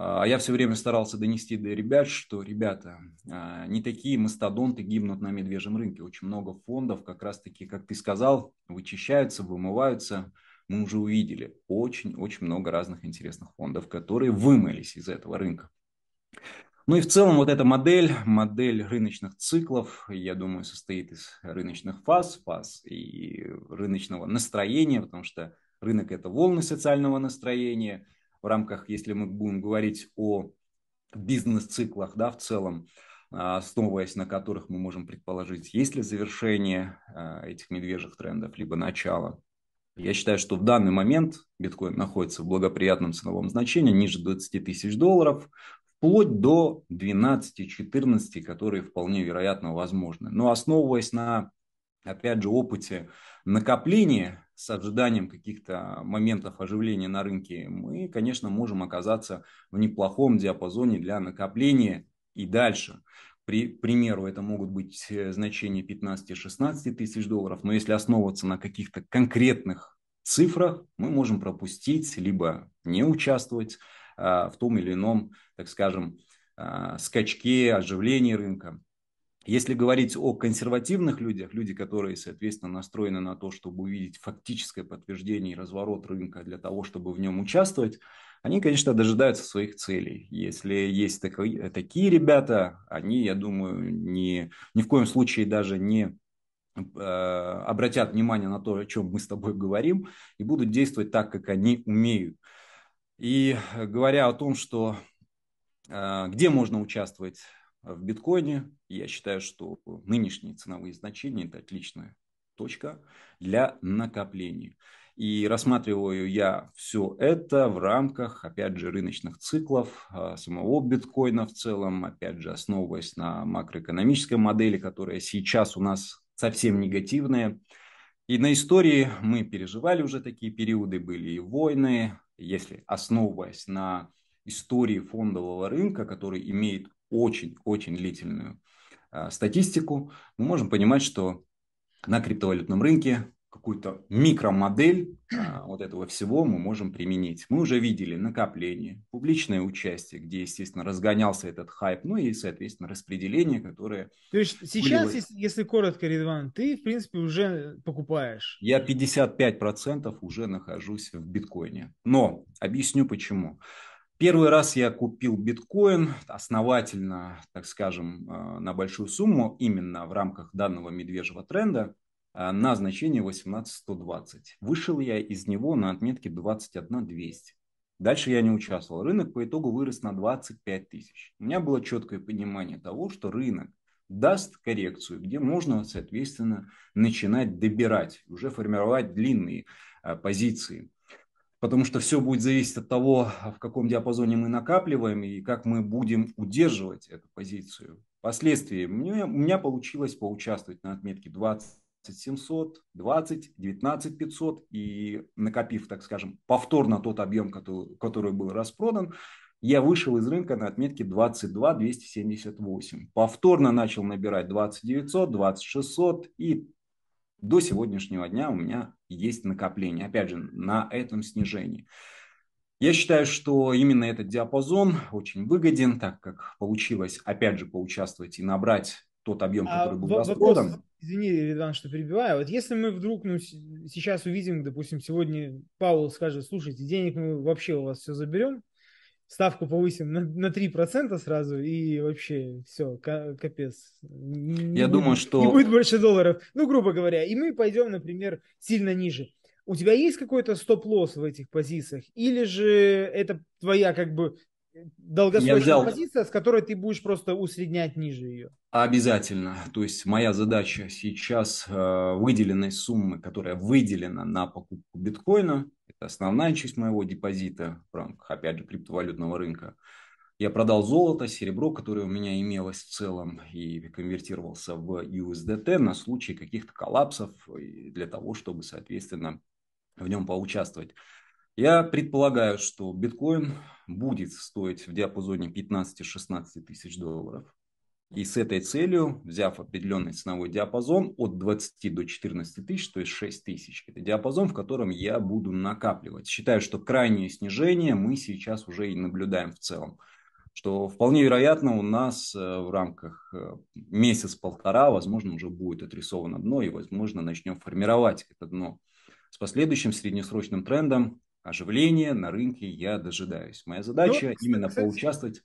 а Я все время старался донести до ребят, что, ребята, а, не такие мастодонты гибнут на медвежьем рынке. Очень много фондов, как раз-таки, как ты сказал, вычищаются, вымываются. Мы уже увидели очень-очень много разных интересных фондов, которые вымылись из этого рынка. Ну и в целом вот эта модель, модель рыночных циклов, я думаю, состоит из рыночных фаз, фаз и рыночного настроения, потому что рынок – это волны социального настроения – в рамках, если мы будем говорить о бизнес-циклах да, в целом, а, основываясь на которых мы можем предположить, есть ли завершение а, этих медвежьих трендов, либо начало. Я считаю, что в данный момент биткоин находится в благоприятном ценовом значении, ниже 20 тысяч долларов, вплоть до 12-14, которые вполне вероятно возможны. Но основываясь на, опять же, опыте накопления с ожиданием каких-то моментов оживления на рынке, мы, конечно, можем оказаться в неплохом диапазоне для накопления и дальше. При, к примеру, это могут быть э, значения 15-16 тысяч долларов, но если основываться на каких-то конкретных цифрах, мы можем пропустить, либо не участвовать а, в том или ином, так скажем, а, скачке, оживления рынка. Если говорить о консервативных людях, люди, которые, соответственно, настроены на то, чтобы увидеть фактическое подтверждение и разворот рынка для того, чтобы в нем участвовать, они, конечно, дожидаются своих целей. Если есть такие, э, такие ребята, они, я думаю, не, ни в коем случае даже не э, обратят внимание на то, о чем мы с тобой говорим, и будут действовать так, как они умеют. И э, говоря о том, что где можно участвовать в биткоине. Я считаю, что нынешние ценовые значения – это отличная точка для накопления. И рассматриваю я все это в рамках, опять же, рыночных циклов а, самого биткоина в целом, опять же, основываясь на макроэкономической модели, которая сейчас у нас совсем негативная. И на истории мы переживали уже такие периоды, были и войны. Если основываясь на истории фондового рынка, который имеет очень-очень длительную а, статистику, мы можем понимать, что на криптовалютном рынке какую-то микромодель а, вот этого всего мы можем применить. Мы уже видели накопление, публичное участие, где, естественно, разгонялся этот хайп, ну и, соответственно, распределение, которое... То есть сейчас, если, если коротко, Ридван ты, в принципе, уже покупаешь. Я 55% уже нахожусь в биткоине. Но объясню почему. Первый раз я купил биткоин основательно, так скажем, э, на большую сумму, именно в рамках данного медвежьего тренда, э, на значение 18120. Вышел я из него на отметке 21200. Дальше я не участвовал. Рынок по итогу вырос на 25 тысяч. У меня было четкое понимание того, что рынок даст коррекцию, где можно, соответственно, начинать добирать, уже формировать длинные э, позиции потому что все будет зависеть от того, в каком диапазоне мы накапливаем и как мы будем удерживать эту позицию. Впоследствии мне, у меня получилось поучаствовать на отметке 20700, 20, 19500 и накопив, так скажем, повторно тот объем, который, который был распродан, я вышел из рынка на отметке 22 278. Повторно начал набирать 2900, 2600 и до сегодняшнего дня у меня есть накопление, опять же, на этом снижении. Я считаю, что именно этот диапазон очень выгоден, так как получилось, опять же, поучаствовать и набрать тот объем, а который а был вопрос, распродан. Извини, Ридан, что перебиваю. Вот если мы вдруг ну, сейчас увидим, допустим, сегодня Паул скажет, слушайте, денег мы вообще у вас все заберем, ставку повысим на, на 3% сразу, и вообще все, капец. Не, Я не, думаю, что... Не будет больше долларов, ну, грубо говоря. И мы пойдем, например, сильно ниже. У тебя есть какой-то стоп-лосс в этих позициях? Или же это твоя как бы долгосрочная взял... позиция, с которой ты будешь просто усреднять ниже ее. Обязательно. То есть моя задача сейчас э, выделенной суммы, которая выделена на покупку биткоина, это основная часть моего депозита в рамках, опять же, криптовалютного рынка. Я продал золото, серебро, которое у меня имелось в целом, и конвертировался в USDT на случай каких-то коллапсов для того, чтобы, соответственно, в нем поучаствовать. Я предполагаю, что биткоин будет стоить в диапазоне 15-16 тысяч долларов. И с этой целью, взяв определенный ценовой диапазон от 20 до 14 тысяч, то есть 6 тысяч, это диапазон, в котором я буду накапливать. Считаю, что крайнее снижение мы сейчас уже и наблюдаем в целом что вполне вероятно у нас э, в рамках э, месяц-полтора, возможно, уже будет отрисовано дно и, возможно, начнем формировать это дно с последующим среднесрочным трендом оживления на рынке я дожидаюсь. Моя задача Но, ну, именно кстати, поучаствовать.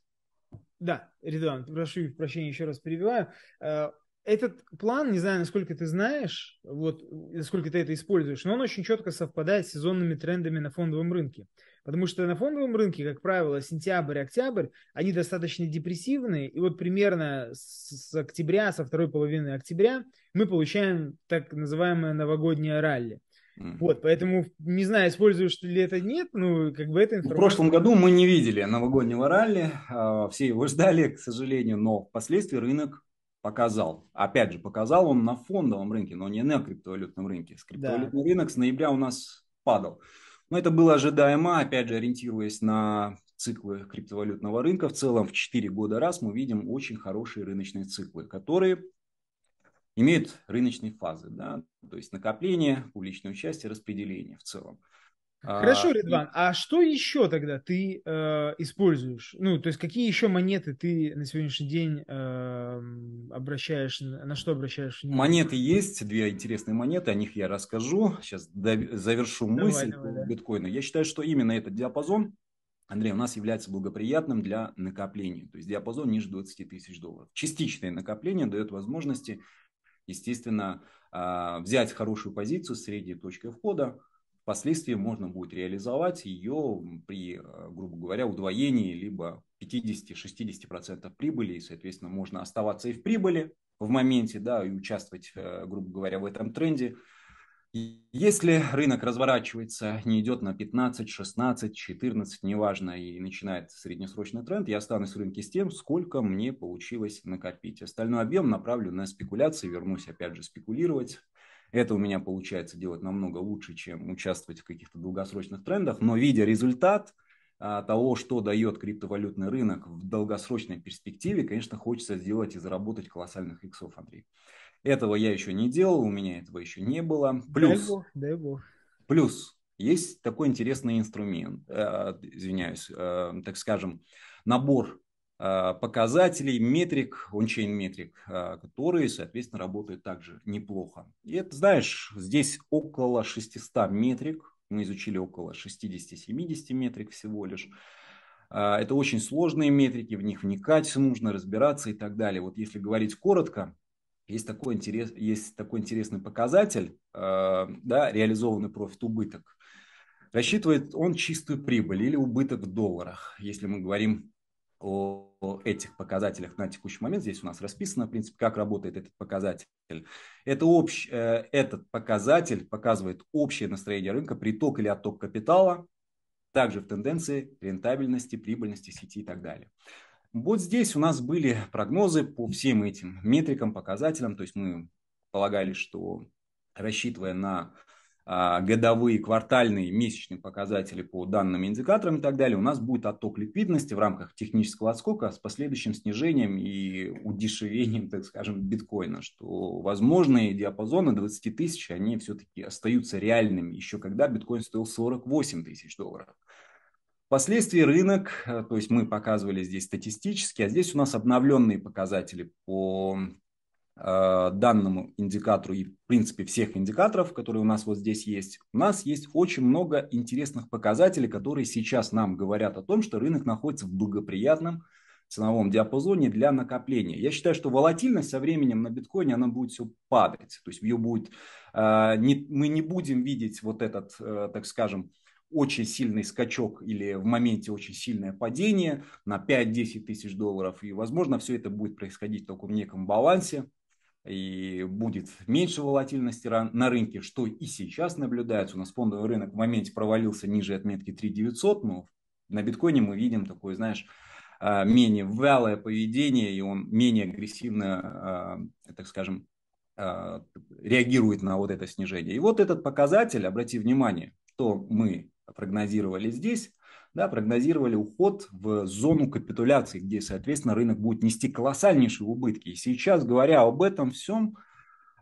Да, Редуан, прошу прощения, еще раз перебиваю. Э, этот план, не знаю, насколько ты знаешь, вот, насколько ты это используешь, но он очень четко совпадает с сезонными трендами на фондовом рынке. Потому что на фондовом рынке, как правило, сентябрь, октябрь, они достаточно депрессивные. И вот примерно с октября, со второй половины октября мы получаем так называемое новогоднее ралли. Вот, поэтому не знаю, используешь ли это нет, ну, как бы это информация. В прошлом году мы не видели новогоднего ралли, а, все его ждали, к сожалению, но впоследствии рынок показал. Опять же, показал он на фондовом рынке, но не на криптовалютном рынке. С криптовалютный да. рынок с ноября у нас падал. Но это было ожидаемо, опять же, ориентируясь на циклы криптовалютного рынка. В целом в 4 года раз мы видим очень хорошие рыночные циклы, которые имеют рыночные фазы, да, то есть накопление, публичное участие, распределение в целом. А, Хорошо, Редван, а, что еще тогда ты э, используешь? Ну, то есть какие еще монеты ты на сегодняшний день э, обращаешь, на что обращаешь внимание? Монеты есть, две интересные монеты, о них я расскажу. Сейчас завершу давай, мысль давай, да. биткоина. Я считаю, что именно этот диапазон, Андрей, у нас является благоприятным для накопления. То есть диапазон ниже 20 тысяч долларов. Частичное накопление дает возможности естественно, а, взять хорошую позицию средней точки входа, впоследствии можно будет реализовать ее при, а, грубо говоря, удвоении либо 50-60% прибыли, и, соответственно, можно оставаться и в прибыли в моменте, да, и участвовать, э, грубо говоря, в этом тренде, если рынок разворачивается, не идет на 15, 16, 14, неважно, и начинает среднесрочный тренд, я останусь в рынке с тем, сколько мне получилось накопить. Остальной объем направлю на спекуляции, вернусь опять же спекулировать. Это у меня получается делать намного лучше, чем участвовать в каких-то долгосрочных трендах, но видя результат, а, того, что дает криптовалютный рынок в долгосрочной перспективе, конечно, хочется сделать и заработать колоссальных иксов, Андрей. Этого я еще не делал, у меня этого еще не было. Плюс, дай бог, дай бог. плюс есть такой интересный инструмент, э, извиняюсь, э, так скажем, набор э, показателей, метрик, ончейн метрик, э, которые, соответственно, работают также неплохо. И это, знаешь, здесь около 600 метрик, мы изучили около 60-70 метрик всего лишь. А, это очень сложные метрики, в них вникать нужно, разбираться и так далее. Вот если говорить коротко, есть такой, интерес, есть такой интересный показатель, а, да, реализованный профит-убыток. Рассчитывает он чистую прибыль или убыток в долларах, если мы говорим о этих показателях на текущий момент. Здесь у нас расписано, в принципе, как работает этот показатель. Это общ, э, этот показатель показывает общее настроение рынка, приток или отток капитала, также в тенденции рентабельности, прибыльности сети и так далее. Вот здесь у нас были прогнозы по всем этим метрикам, показателям. То есть мы полагали, что рассчитывая на а, годовые, квартальные, месячные показатели по данным индикаторам и так далее, у нас будет отток ликвидности в рамках технического отскока с последующим снижением и удешевением, так скажем, биткоина, что возможные диапазоны 20 тысяч, они все-таки остаются реальными, еще когда биткоин стоил 48 тысяч долларов. Впоследствии рынок, э, то есть мы показывали здесь статистически, а здесь у нас обновленные показатели по Э, данному индикатору и, в принципе, всех индикаторов, которые у нас вот здесь есть, у нас есть очень много интересных показателей, которые сейчас нам говорят о том, что рынок находится в благоприятном ценовом диапазоне для накопления. Я считаю, что волатильность со временем на биткоине, она будет все падать. То есть ее будет, э, не, мы не будем видеть вот этот, э, так скажем, очень сильный скачок или в моменте очень сильное падение на 5-10 тысяч долларов. И, возможно, все это будет происходить только в неком балансе и будет меньше волатильности на рынке, что и сейчас наблюдается. У нас фондовый рынок в моменте провалился ниже отметки 3900, но на биткоине мы видим такое, знаешь, а, менее вялое поведение, и он менее агрессивно, а, так скажем, а, реагирует на вот это снижение. И вот этот показатель, обрати внимание, что мы прогнозировали здесь, да, прогнозировали уход в зону капитуляции, где, соответственно, рынок будет нести колоссальнейшие убытки. И сейчас, говоря об этом всем,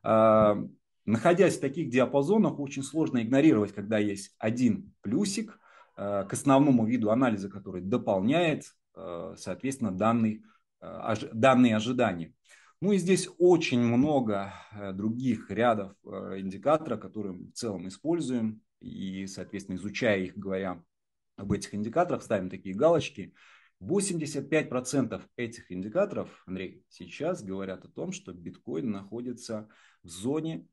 а, находясь в таких диапазонах, очень сложно игнорировать, когда есть один плюсик а, к основному виду анализа, который дополняет, а, соответственно, данный, данные ожидания. Ну и здесь очень много э, других рядов э, индикаторов, которые мы в целом используем. И, соответственно, изучая их, говоря об этих индикаторах, ставим такие галочки. 85% этих индикаторов, Андрей, сейчас говорят о том, что биткоин находится в зоне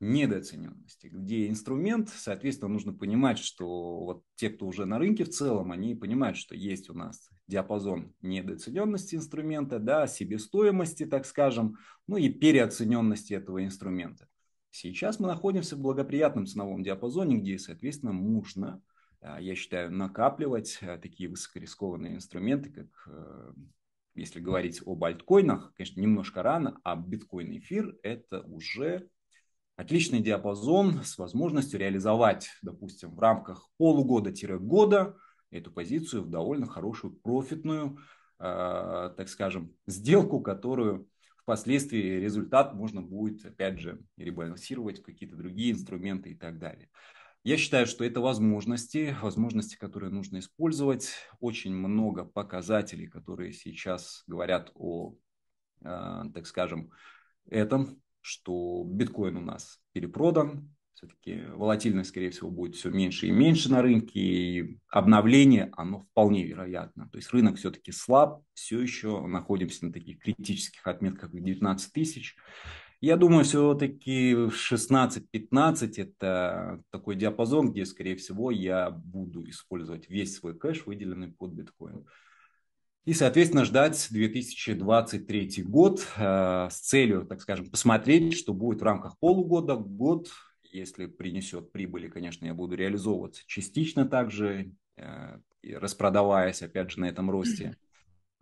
недооцененности, где инструмент, соответственно, нужно понимать, что вот те, кто уже на рынке в целом, они понимают, что есть у нас диапазон недооцененности инструмента, да, себестоимости, так скажем, ну и переоцененности этого инструмента. Сейчас мы находимся в благоприятном ценовом диапазоне, где, соответственно, можно а я считаю, накапливать э, такие высокорискованные инструменты, как э, если говорить об альткоинах, конечно, немножко рано, а биткоин эфир – это уже отличный диапазон с возможностью реализовать, допустим, в рамках полугода-года эту позицию в довольно хорошую профитную, э, так скажем, сделку, которую впоследствии результат можно будет, опять же, ребалансировать в какие-то другие инструменты и так далее. Я считаю, что это возможности, возможности, которые нужно использовать. Очень много показателей, которые сейчас говорят о, э, так скажем, этом, что биткоин у нас перепродан, все-таки волатильность, скорее всего, будет все меньше и меньше на рынке, и обновление, оно вполне вероятно. То есть рынок все-таки слаб, все еще находимся на таких критических отметках, как 19 тысяч. Я думаю, все-таки 16-15 это такой диапазон, где, скорее всего, я буду использовать весь свой кэш, выделенный под биткоин. И, соответственно, ждать 2023 год э, с целью, так скажем, посмотреть, что будет в рамках полугода, год. Если принесет прибыли, конечно, я буду реализовываться частично также, э, распродаваясь, опять же, на этом росте.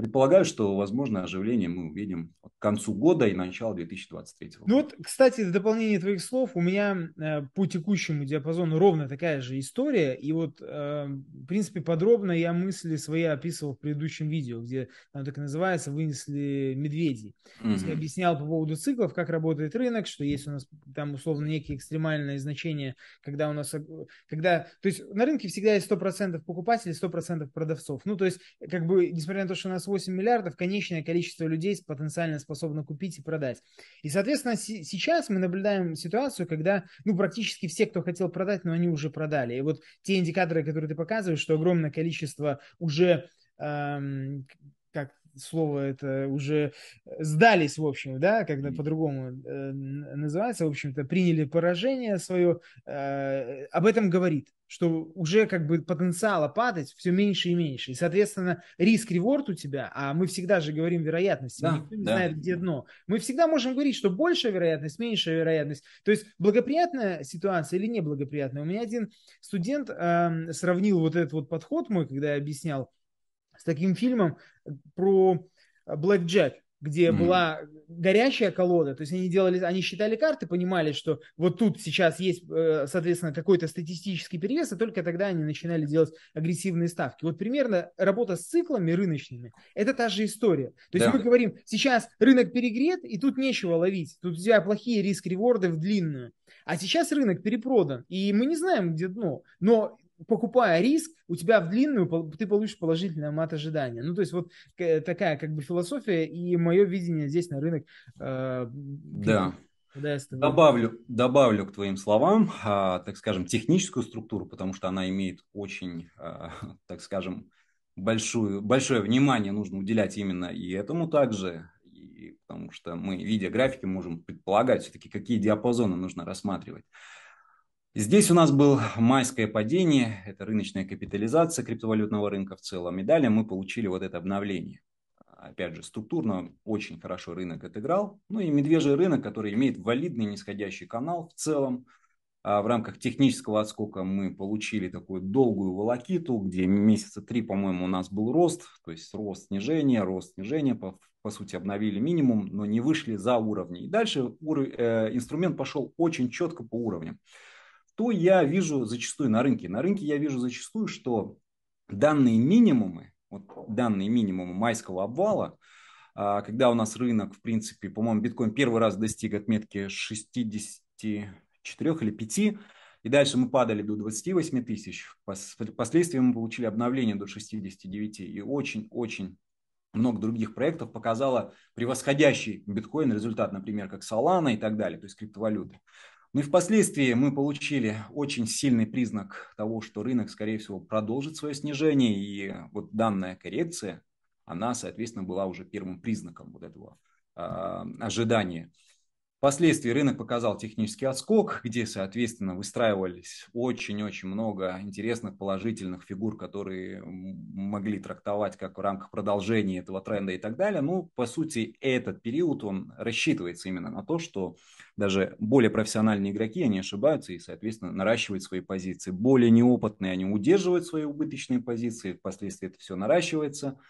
Предполагаю, что, возможно, оживление мы увидим к концу года и на начало 2023 года. Ну вот, кстати, в дополнение твоих слов, у меня э, по текущему диапазону ровно такая же история. И вот, э, в принципе, подробно я мысли свои описывал в предыдущем видео, где оно так и называется «Вынесли медведей». Mm-hmm. Я объяснял по поводу циклов, как работает рынок, что есть у нас там, условно, некие экстремальные значения, когда у нас... Когда, то есть на рынке всегда есть 100% покупателей, 100% продавцов. Ну, то есть, как бы, несмотря на то, что у нас 28 миллиардов конечное количество людей потенциально способно купить и продать. И, соответственно, с- сейчас мы наблюдаем ситуацию, когда ну, практически все, кто хотел продать, но они уже продали. И вот те индикаторы, которые ты показываешь, что огромное количество уже эм, как слово это уже сдались, в общем, да, когда по-другому э, называется, в общем-то, приняли поражение свое, э, об этом говорит что уже как бы потенциала падать все меньше и меньше. И, соответственно, риск-реворд у тебя, а мы всегда же говорим вероятности, да, никто не да. знает, где дно. Мы всегда можем говорить, что большая вероятность, меньшая вероятность. То есть благоприятная ситуация или неблагоприятная. У меня один студент э, сравнил вот этот вот подход мой, когда я объяснял, с таким фильмом про Blackjack где mm. была горящая колода, то есть они делали, они считали карты, понимали, что вот тут сейчас есть, э, соответственно, какой-то статистический перевес, и только тогда они начинали делать агрессивные ставки. Вот примерно работа с циклами рыночными – это та же история. То есть да. мы говорим, сейчас рынок перегрет, и тут нечего ловить, тут у тебя плохие риск-реворды в длинную. А сейчас рынок перепродан, и мы не знаем, где дно. Но покупая риск, у тебя в длинную ты получишь положительное мат ожидания. Ну, то есть вот такая как бы философия и мое видение здесь на рынок. Э, да. Добавлю, добавлю к твоим словам, а, так скажем, техническую структуру, потому что она имеет очень, а, так скажем, большую, большое внимание нужно уделять именно и этому также, и, потому что мы, видя графики, можем предполагать все-таки, какие диапазоны нужно рассматривать. Здесь у нас было майское падение, это рыночная капитализация криптовалютного рынка в целом. И далее мы получили вот это обновление. Опять же, структурно очень хорошо рынок отыграл. Ну и медвежий рынок, который имеет валидный нисходящий канал в целом. А в рамках технического отскока мы получили такую долгую волокиту, где месяца три, по-моему, у нас был рост, то есть рост снижения, рост снижения, по, по сути, обновили минимум, но не вышли за уровни. И дальше ур... Э, инструмент пошел очень четко по уровням. Что я вижу зачастую на рынке? На рынке я вижу зачастую, что данные минимумы, вот данные минимумы майского обвала, а, когда у нас рынок, в принципе, по-моему, биткоин первый раз достиг отметки 64 или 5, и дальше мы падали до 28 тысяч. Впоследствии мы получили обновление до 69, и очень-очень много других проектов показало превосходящий биткоин результат, например, как Solana и так далее, то есть криптовалюты. Ну и впоследствии мы получили очень сильный признак того, что рынок, скорее всего, продолжит свое снижение, и вот данная коррекция, она, соответственно, была уже первым признаком вот этого э, ожидания. Впоследствии рынок показал технический отскок, где, соответственно, выстраивались очень-очень много интересных положительных фигур, которые могли трактовать как в рамках продолжения этого тренда и так далее. Ну, по сути, этот период, он рассчитывается именно на то, что даже более профессиональные игроки, они ошибаются и, соответственно, наращивают свои позиции. Более неопытные, они удерживают свои убыточные позиции, впоследствии это все наращивается –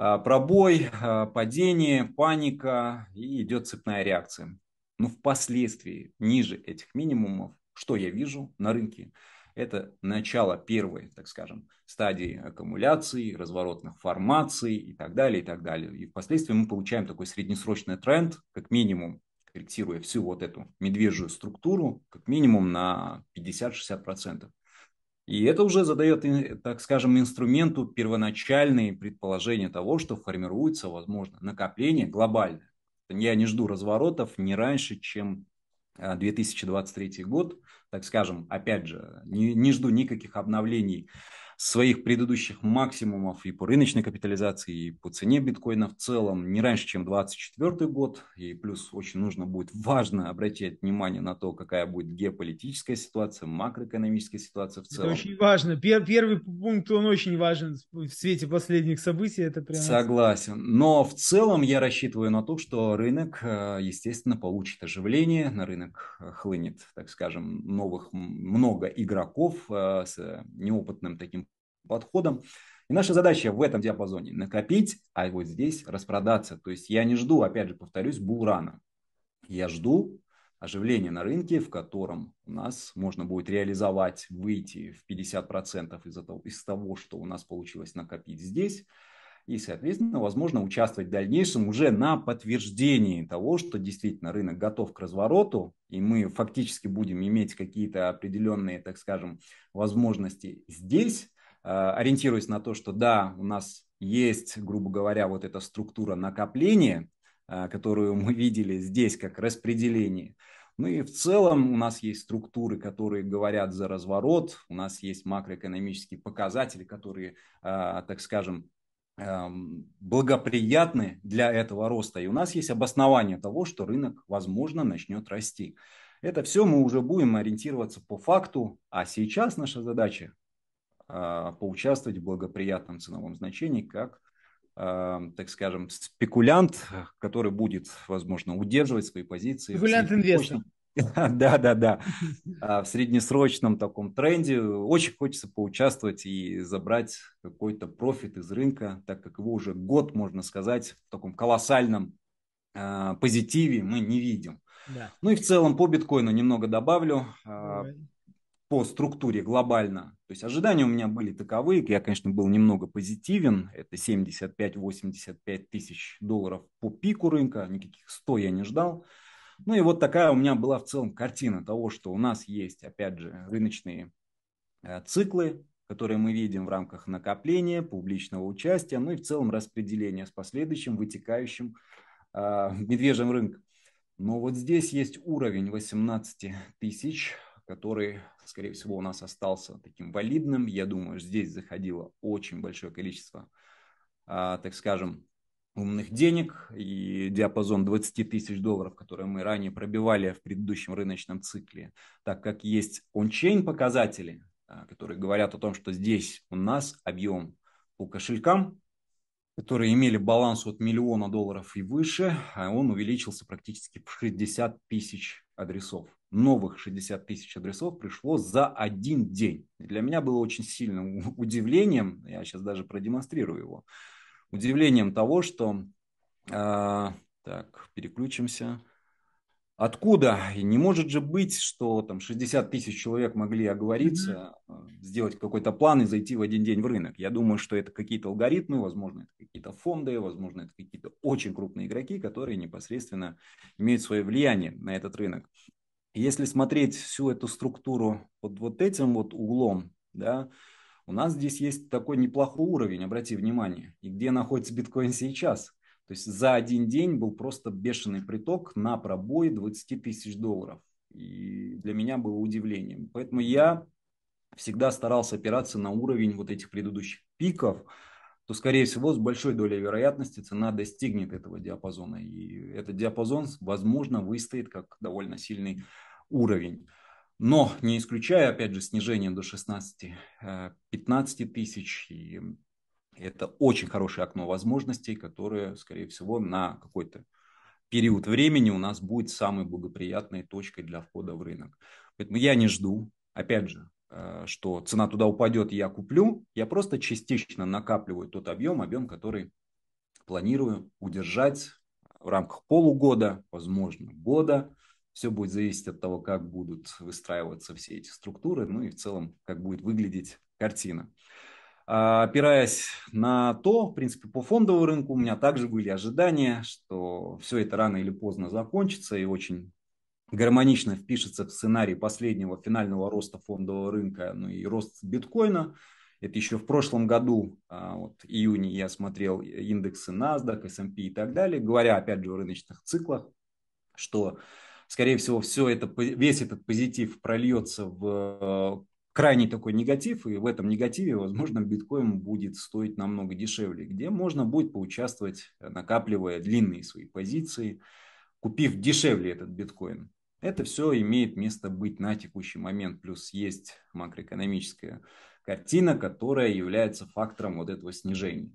а, пробой, а, падение, паника и идет цепная реакция. Но ну, впоследствии, ниже этих минимумов, что я вижу на рынке? Это начало первой, так скажем, стадии аккумуляции, разворотных формаций и так далее, и так далее. И впоследствии мы получаем такой среднесрочный тренд, как минимум, корректируя всю вот эту медвежью структуру, как минимум на 50-60%. И это уже задает, э, так скажем, инструменту первоначальные предположения того, что формируется, возможно, накопление глобальное. Я не жду разворотов не раньше, чем 2023 а, год, так скажем, опять же, не, не жду никаких обновлений своих предыдущих максимумов и по рыночной капитализации, и по цене биткоина в целом не раньше, чем 2024 год. И плюс очень нужно будет важно обратить внимание на то, какая будет геополитическая ситуация, макроэкономическая ситуация в целом. Это очень важно. Пер первый пункт, он очень важен в свете последних событий. Это прям... Согласен. Но в целом я рассчитываю на то, что рынок, э, естественно, получит оживление, на рынок э, хлынет, так скажем, новых много игроков э, с неопытным таким подходом. И наша задача в этом диапазоне накопить, а вот здесь распродаться. То есть я не жду, опять же повторюсь, бурана Я жду оживления на рынке, в котором у нас можно будет реализовать, выйти в 50% из, этого, из того, что у нас получилось накопить здесь, и, соответственно, возможно, участвовать в дальнейшем уже на подтверждении того, что действительно рынок готов к развороту, и мы фактически будем иметь какие-то определенные, так скажем, возможности здесь, Э, ориентируясь на то, что да, у нас есть, грубо говоря, вот эта структура накопления, э, которую мы видели здесь как распределение. Ну и в целом у нас есть структуры, которые говорят за разворот, у нас есть макроэкономические показатели, которые, э, так скажем, эм, благоприятны для этого роста. И у нас есть обоснование того, что рынок, возможно, начнет расти. Это все мы уже будем ориентироваться по факту, а сейчас наша задача а, поучаствовать в благоприятном ценовом значении, как, а, так скажем, спекулянт, который будет, возможно, удерживать свои позиции. Спекулянт-инвестор. Да, да, да. А, в среднесрочном таком тренде очень хочется поучаствовать и забрать какой-то профит из рынка, так как его уже год, можно сказать, в таком колоссальном позитиве мы не видим. Да. Ну и в целом по биткоину немного добавлю. Right по структуре глобально. То есть ожидания у меня были таковы. Я, конечно, был немного позитивен. Это 75-85 тысяч долларов по пику рынка. Никаких 100 я не ждал. Ну и вот такая у меня была в целом картина того, что у нас есть, опять же, рыночные э, циклы, которые мы видим в рамках накопления, публичного участия, ну и в целом распределения с последующим вытекающим э, медвежьим рынком. Но вот здесь есть уровень 18 тысяч который, скорее всего, у нас остался таким валидным. Я думаю, здесь заходило очень большое количество, а, так скажем, умных денег и диапазон 20 тысяч долларов, который мы ранее пробивали в предыдущем рыночном цикле, так как есть ончейн показатели, а, которые говорят о том, что здесь у нас объем по кошелькам, которые имели баланс от миллиона долларов и выше, а он увеличился практически в 60 тысяч адресов новых 60 тысяч адресов пришло за один день. Для меня было очень сильным удивлением, я сейчас даже продемонстрирую его, удивлением того, что... Э, так, переключимся. Откуда? и Не может же быть, что там 60 тысяч человек могли оговориться, mm-hmm. сделать какой-то план и зайти в один день в рынок. Я думаю, что это какие-то алгоритмы, возможно, это какие-то фонды, возможно, это какие-то очень крупные игроки, которые непосредственно имеют свое влияние на этот рынок. Если смотреть всю эту структуру под вот этим вот углом, да, у нас здесь есть такой неплохой уровень, обрати внимание, и где находится биткоин сейчас. То есть за один день был просто бешеный приток на пробой 20 тысяч долларов. И для меня было удивлением. Поэтому я всегда старался опираться на уровень вот этих предыдущих пиков, то, скорее всего, с большой долей вероятности цена достигнет этого диапазона. И этот диапазон, возможно, выстоит как довольно сильный уровень. Но не исключая, опять же, снижение до 16-15 э, тысяч, это очень хорошее окно возможностей, которое, скорее всего, на какой-то период времени у нас будет самой благоприятной точкой для входа в рынок. Поэтому я не жду. Опять же, Э, что цена туда упадет, я куплю, я просто частично накапливаю тот объем, объем, который планирую удержать в рамках полугода, возможно, года. Все будет зависеть от того, как будут выстраиваться все эти структуры, ну и в целом, как будет выглядеть картина. А, опираясь на то, в принципе, по фондовому рынку у меня также были ожидания, что все это рано или поздно закончится, и очень гармонично впишется в сценарий последнего финального роста фондового рынка, ну и рост биткоина. Это еще в прошлом году, а, вот июне я смотрел индексы NASDAQ, S&P и так далее, говоря опять же о рыночных циклах, что, скорее всего, все это, весь этот позитив прольется в э, крайний такой негатив, и в этом негативе, возможно, биткоин будет стоить намного дешевле, где можно будет поучаствовать, накапливая длинные свои позиции, купив дешевле этот биткоин. Это все имеет место быть на текущий момент, плюс есть макроэкономическая картина, которая является фактором вот этого снижения.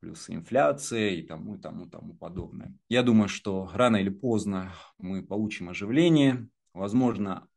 Плюс инфляция и тому, и тому, и тому подобное. Я думаю, что рано или поздно мы получим оживление, возможно,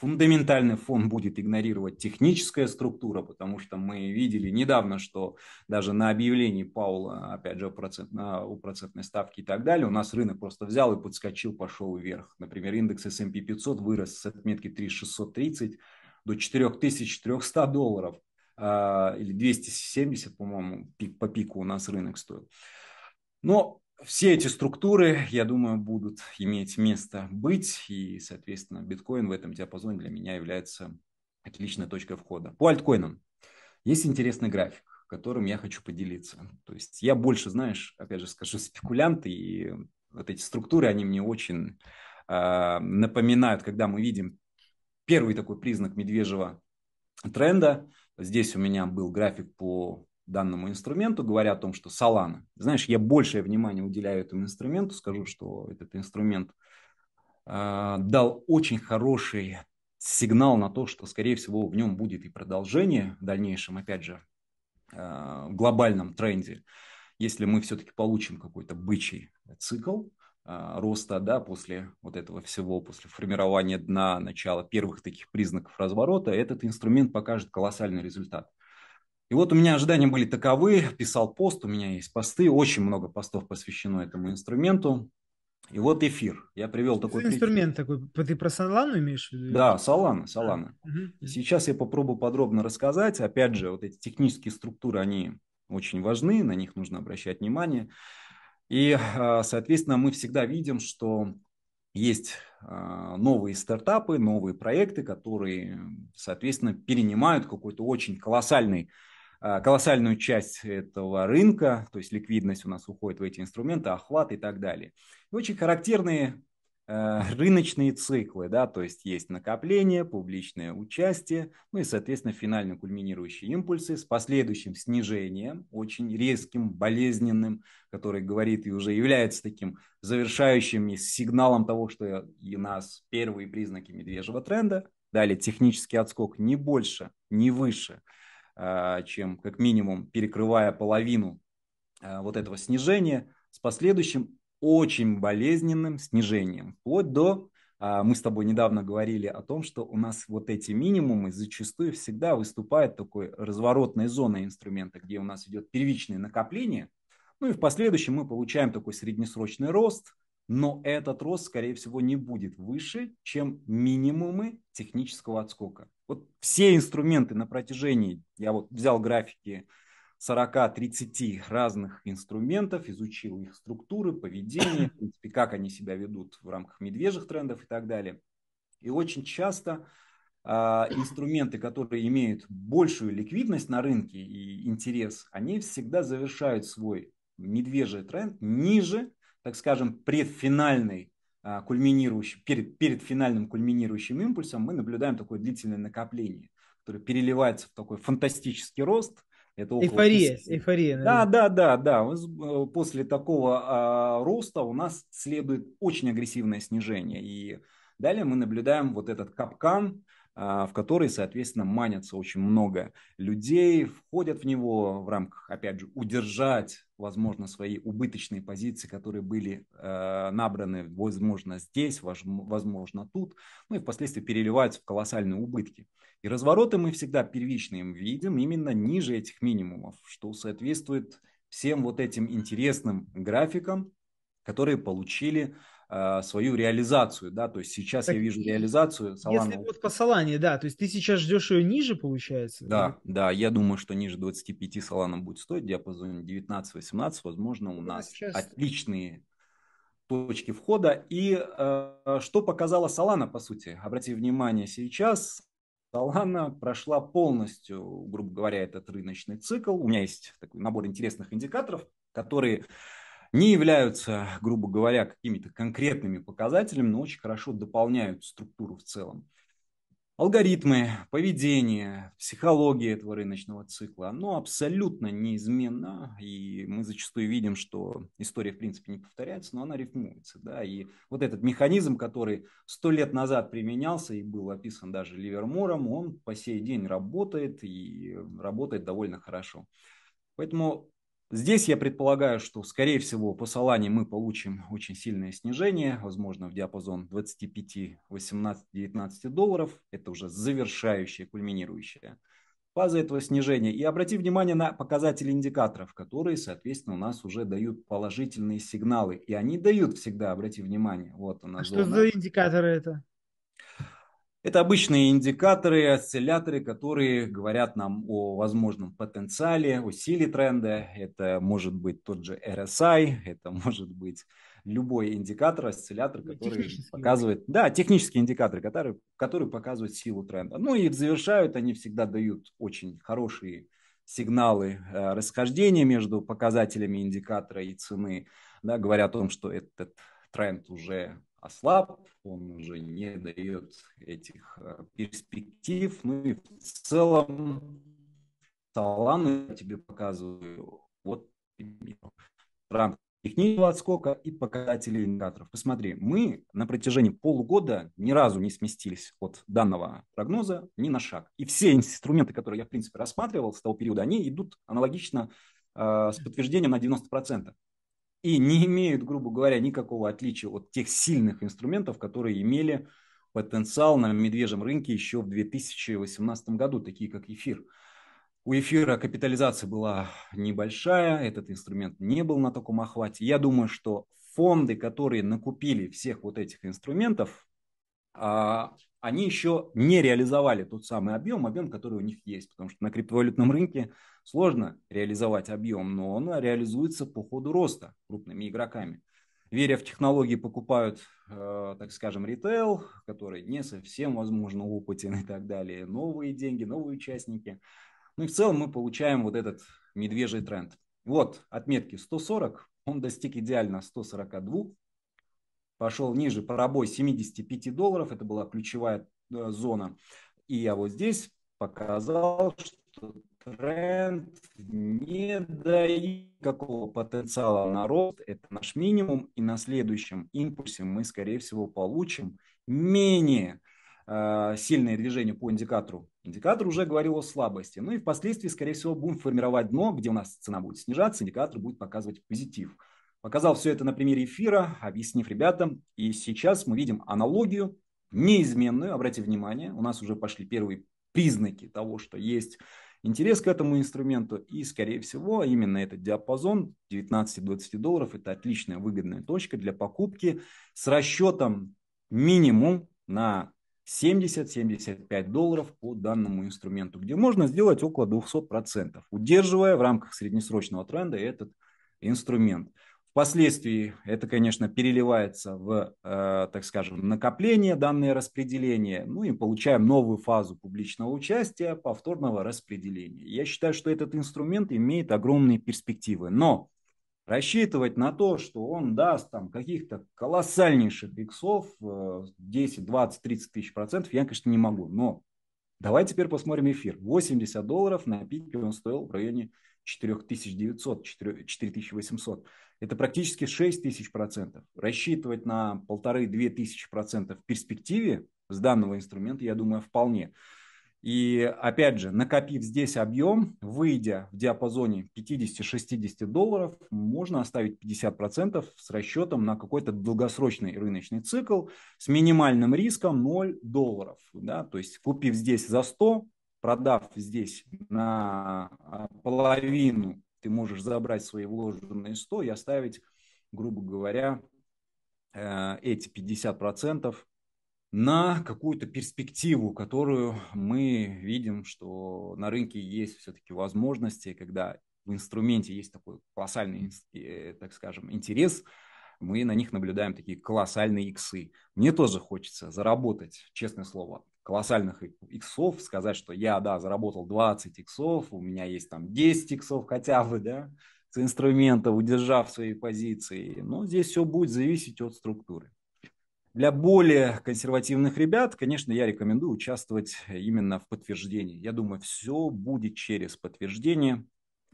фундаментальный фон будет игнорировать техническая структура, потому что мы видели недавно, что даже на объявлении Паула, опять же, о, процент, о процентной ставке и так далее, у нас рынок просто взял и подскочил, пошел вверх. Например, индекс S&P 500 вырос с отметки 3630 до 4300 долларов, а, или 270, по-моему, по пику у нас рынок стоил. Но все эти структуры, я думаю, будут иметь место быть, и, соответственно, биткоин в этом диапазоне для меня является отличной точкой входа. По альткоинам есть интересный график, которым я хочу поделиться. То есть я больше, знаешь, опять же скажу, спекулянты, и вот эти структуры, они мне очень э, напоминают, когда мы видим первый такой признак медвежьего тренда. Здесь у меня был график по данному инструменту, говоря о том, что Solana. Знаешь, я большее внимание уделяю этому инструменту, скажу, что этот инструмент э, дал очень хороший сигнал на то, что, скорее всего, в нем будет и продолжение в дальнейшем, опять же, э, в глобальном тренде. Если мы все-таки получим какой-то бычий цикл, э, роста, да, после вот этого всего, после формирования дна, начала первых таких признаков разворота, этот инструмент покажет колоссальный результат. И вот у меня ожидания были таковы, писал пост, у меня есть посты, очень много постов посвящено этому инструменту. И вот эфир. Я привел Это такой... Инструмент такой, ты про Солану имеешь в виду? Да, Солана, Солана. Угу. Сейчас я попробую подробно рассказать. Опять же, вот эти технические структуры, они очень важны, на них нужно обращать внимание. И, а, соответственно, мы всегда видим, что есть а, новые стартапы, новые проекты, которые, соответственно, перенимают какой-то очень колоссальный а, колоссальную часть этого рынка, то есть ликвидность у нас уходит в эти инструменты, охват и так далее. И очень характерные э, рыночные циклы, да, то есть есть накопление, публичное участие, ну и, соответственно, финально кульминирующие импульсы с последующим снижением, очень резким, болезненным, который говорит и уже является таким завершающим сигналом того, что у нас первые признаки медвежьего тренда, далее технический отскок не больше, не выше – а, чем как минимум перекрывая половину а, вот этого снижения с последующим очень болезненным снижением, вплоть до а, мы с тобой недавно говорили о том, что у нас вот эти минимумы зачастую всегда выступают такой разворотной зоной инструмента, где у нас идет первичное накопление, ну и в последующем мы получаем такой среднесрочный рост, но этот рост, скорее всего, не будет выше, чем минимумы технического отскока. Вот все инструменты на протяжении, я вот взял графики 40-30 разных инструментов, изучил их структуры, поведение, в принципе, как они себя ведут в рамках медвежьих трендов и так далее. И очень часто а, инструменты, которые имеют большую ликвидность на рынке и интерес, они всегда завершают свой медвежий тренд ниже, так скажем, предфинальной а, кульминирующим, перед, перед финальным кульминирующим импульсом мы наблюдаем такое длительное накопление, которое переливается в такой фантастический рост. Это эйфория, 50. эйфория. Да, да, да, да. Э, после такого э, роста у нас следует очень агрессивное снижение. И далее мы наблюдаем вот этот капкан, а, в который, соответственно, манятся очень много людей, входят в него в рамках, опять же, удержать возможно, свои убыточные позиции, которые были э, набраны, возможно, здесь, возможно, тут, ну и впоследствии переливаются в колоссальные убытки. И развороты мы всегда первичные видим именно ниже этих минимумов, что соответствует всем вот этим интересным графикам, которые получили Э, свою реализацию, да, то есть сейчас так, я вижу реализацию Солана. Если вот по Солане, да, то есть ты сейчас ждешь ее ниже, получается? Да, или? да, я думаю, что ниже 25 Солана будет стоить, диапазон 19-18, возможно, у нас сейчас... отличные точки входа. И э, что показала Солана, по сути? Обратите внимание, сейчас Солана прошла полностью, грубо говоря, этот рыночный цикл. У меня есть такой набор интересных индикаторов, которые не являются, грубо говоря, какими-то конкретными показателями, но очень хорошо дополняют структуру в целом. Алгоритмы, поведение, психология этого рыночного цикла, оно абсолютно неизменно, и мы зачастую видим, что история, в принципе, не повторяется, но она рифмуется. Да? И вот этот механизм, который сто лет назад применялся и был описан даже Ливермором, он по сей день работает и работает довольно хорошо. Поэтому Здесь я предполагаю, что, скорее всего, по Солане мы получим очень сильное снижение, возможно, в диапазон 25, 18, 19 долларов. Это уже завершающая, кульминирующая фаза этого снижения. И обрати внимание на показатели индикаторов, которые, соответственно, у нас уже дают положительные сигналы. И они дают всегда, обрати внимание. Вот она а зона. что за индикаторы это? Это обычные индикаторы, осцилляторы, которые говорят нам о возможном потенциале, о силе тренда. Это может быть тот же RSI, это может быть любой индикатор, осциллятор, ну, который показывает... Да, технические индикаторы, которые, которые показывают силу тренда. Ну и завершают, они всегда дают очень хорошие сигналы э, расхождения между показателями индикатора и цены. Да, говоря о том, что этот тренд уже ослаб, он уже не дает этих э, перспектив. Ну и в целом таланы я тебе показываю. Вот рамки технического отскока и показатели индикаторов. Посмотри, мы на протяжении полугода ни разу не сместились от данного прогноза ни на шаг. И все инструменты, которые я, в принципе, рассматривал с того периода, они идут аналогично э, с подтверждением на 90% и не имеют, грубо говоря, никакого отличия от тех сильных инструментов, которые имели потенциал на медвежьем рынке еще в 2018 году, такие как эфир. У эфира капитализация была небольшая, этот инструмент не был на таком охвате. Я думаю, что фонды, которые накупили всех вот этих инструментов, а, они еще не реализовали тот самый объем, объем, который у них есть, потому что на криптовалютном рынке сложно реализовать объем, но он реализуется по ходу роста крупными игроками. Веря в технологии, покупают, э, так скажем, ритейл, который не совсем, возможно, опытен и так далее, новые деньги, новые участники. Ну и в целом мы получаем вот этот медвежий тренд. Вот отметки 140, он достиг идеально 142, пошел ниже пробой 75 долларов, это была ключевая э, зона. И я вот здесь показал, что тренд не дает какого потенциала на рост. Это наш минимум, и на следующем импульсе мы, скорее всего, получим менее э, сильное движение по индикатору. Индикатор уже говорил о слабости. Ну и впоследствии, скорее всего, будем формировать дно, где у нас цена будет снижаться, индикатор будет показывать позитив. Показал все это на примере эфира, объяснив ребятам. И сейчас мы видим аналогию неизменную. Обратите внимание, у нас уже пошли первые признаки того, что есть интерес к этому инструменту. И, скорее всего, именно этот диапазон 19-20 долларов – это отличная выгодная точка для покупки с расчетом минимум на 70-75 долларов по данному инструменту, где можно сделать около 200%, удерживая в рамках среднесрочного тренда этот инструмент. Впоследствии это, конечно, переливается в, э, так скажем, накопление, данные распределения, ну и получаем новую фазу публичного участия, повторного распределения. Я считаю, что этот инструмент имеет огромные перспективы, но рассчитывать на то, что он даст там каких-то колоссальнейших иксов, 10, 20, 30 тысяч процентов, я, конечно, не могу. Но давай теперь посмотрим эфир. 80 долларов на пике он стоил в районе 4900, 4800. Это практически 6000 процентов. Рассчитывать на полторы-две тысячи процентов в перспективе с данного инструмента, я думаю, вполне. И опять же, накопив здесь объем, выйдя в диапазоне 50-60 долларов, можно оставить 50% с расчетом на какой-то долгосрочный рыночный цикл с минимальным риском 0 долларов. Да? То есть купив здесь за 100, продав здесь на а, половину, ты можешь забрать свои вложенные 100 и оставить, грубо говоря, э, эти 50% на какую-то перспективу, которую мы видим, что на рынке есть все-таки возможности, когда в инструменте есть такой колоссальный, э, так скажем, интерес, мы на них наблюдаем такие колоссальные иксы. Мне тоже хочется заработать, честное слово колоссальных иксов, сказать, что я, да, заработал 20 иксов, у меня есть там 10 иксов хотя бы, да, с инструмента, удержав свои позиции. Но здесь все будет зависеть от структуры. Для более консервативных ребят, конечно, я рекомендую участвовать именно в подтверждении. Я думаю, все будет через подтверждение.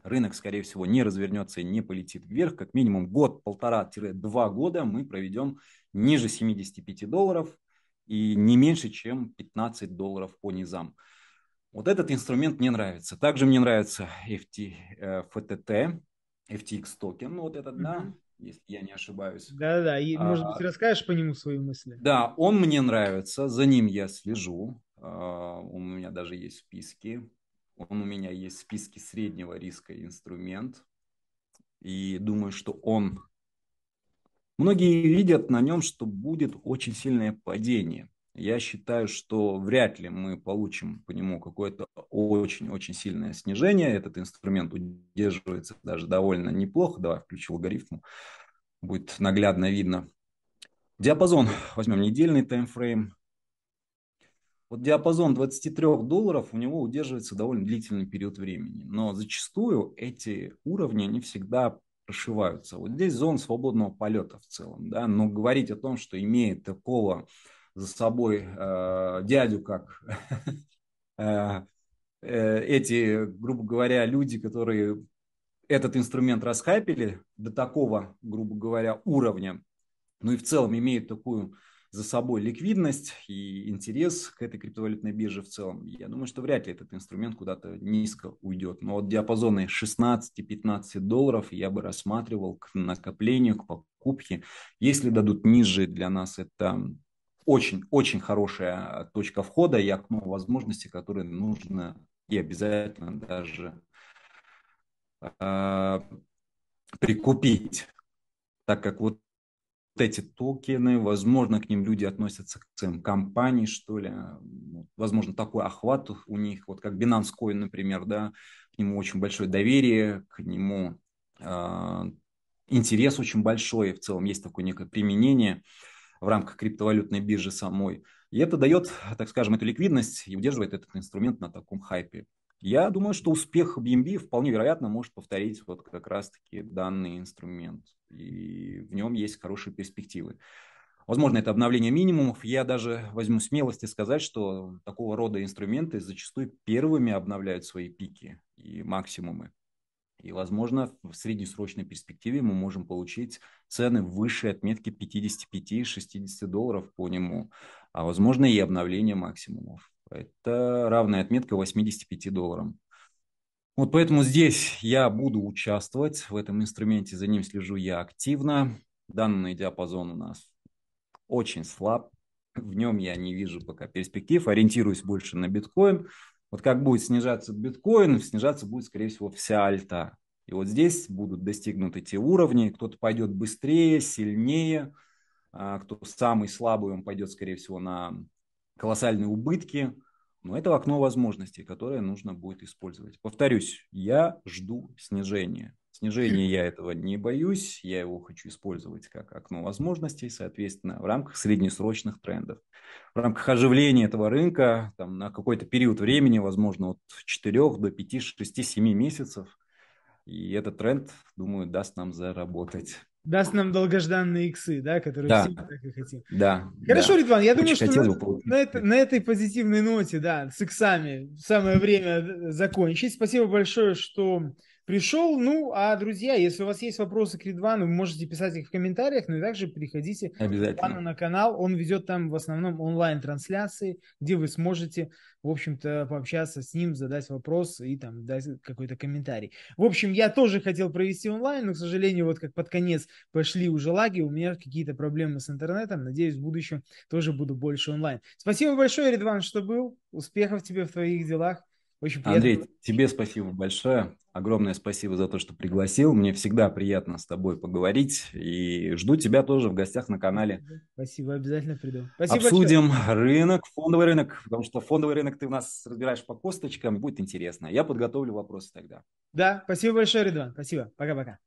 Рынок, скорее всего, не развернется и не полетит вверх. Как минимум год, полтора-два года мы проведем ниже 75 долларов и не меньше, чем 15 долларов по низам. Вот этот инструмент мне нравится. Также мне нравится FT, э, FTT, FTX токен, ну, вот этот, да, если я не ошибаюсь. Да-да-да, и, а, может быть, расскажешь по нему свои мысли? Да, он мне нравится, за ним я слежу, э, у меня даже есть списки, он у меня есть в списке среднего риска инструмент, и думаю, что он Многие видят на нем, что будет очень сильное падение. Я считаю, что вряд ли мы получим по нему какое-то очень-очень сильное снижение. Этот инструмент удерживается даже довольно неплохо. Давай включу логарифм, будет наглядно видно. Диапазон. Возьмем недельный таймфрейм. Вот диапазон 23 долларов у него удерживается довольно длительный период времени. Но зачастую эти уровни не всегда прошиваются. Вот здесь зон свободного полета в целом, да, но говорить о том, что имеет такого за собой э, дядю, как э, э, эти, грубо говоря, люди, которые этот инструмент расхайпили до такого, грубо говоря, уровня, ну и в целом имеет такую за собой ликвидность и интерес к этой криптовалютной бирже в целом. Я думаю, что вряд ли этот инструмент куда-то низко уйдет. Но вот диапазоны 16-15 долларов я бы рассматривал к накоплению, к покупке. Если дадут ниже, для нас это очень-очень хорошая точка входа и окно возможностей, которые нужно и обязательно даже э, прикупить, так как вот вот эти токены, возможно, к ним люди относятся к своим компаниям что ли, а, возможно, такой охват у них, вот как Binance Coin, например, да, к нему очень большое доверие, к нему э, интерес очень большой, в целом есть такое некое применение в рамках криптовалютной биржи самой, и это дает, так скажем, эту ликвидность и удерживает этот инструмент на таком хайпе. Я думаю, что успех BNB вполне вероятно может повторить вот как раз-таки данный инструмент. И в нем есть хорошие перспективы. Возможно, это обновление минимумов. Я даже возьму смелости сказать, что такого рода инструменты зачастую первыми обновляют свои пики и максимумы. И, возможно, в среднесрочной перспективе мы можем получить цены выше отметки 55-60 долларов по нему, а, возможно, и обновление максимумов. Это равная отметка 85 долларам. Вот поэтому здесь я буду участвовать в этом инструменте, за ним слежу я активно. Данный диапазон у нас очень слаб, в нем я не вижу пока перспектив, ориентируюсь больше на биткоин. Вот как будет снижаться биткоин, снижаться будет, скорее всего, вся альта. И вот здесь будут достигнуты те уровни, кто-то пойдет быстрее, сильнее, а кто самый слабый, он пойдет, скорее всего, на колоссальные убытки, но это окно возможностей, которое нужно будет использовать. Повторюсь, я жду снижения. Снижения я этого не боюсь, я его хочу использовать как окно возможностей, соответственно, в рамках среднесрочных трендов. В рамках оживления этого рынка там, на какой-то период времени, возможно, от 4 до 5, 6, 7 месяцев, и этот тренд, думаю, даст нам заработать даст нам долгожданные иксы, да, которые да. все так и хотим. Да. Хорошо, да. Ритван, я Очень думаю, что на, на, на этой позитивной ноте, да, с иксами самое время э, закончить. Спасибо большое, что пришел. Ну, а, друзья, если у вас есть вопросы к Ридвану, вы можете писать их в комментариях, но ну и также приходите Обязательно. на канал. Он ведет там в основном онлайн-трансляции, где вы сможете, в общем-то, пообщаться с ним, задать вопрос и там дать какой-то комментарий. В общем, я тоже хотел провести онлайн, но, к сожалению, вот как под конец пошли уже лаги, у меня какие-то проблемы с интернетом. Надеюсь, в будущем тоже буду больше онлайн. Спасибо большое, Ридван, что был. Успехов тебе в твоих делах. Очень приятно. Андрей, тебе спасибо большое. Огромное спасибо за то, что пригласил. Мне всегда приятно с тобой поговорить. И жду тебя тоже в гостях на канале. Спасибо, обязательно приду. Спасибо Обсудим большое. рынок, фондовый рынок, потому что фондовый рынок ты у нас разбираешь по косточкам. Будет интересно. Я подготовлю вопросы тогда. Да, спасибо большое, Редван. Спасибо. Пока-пока.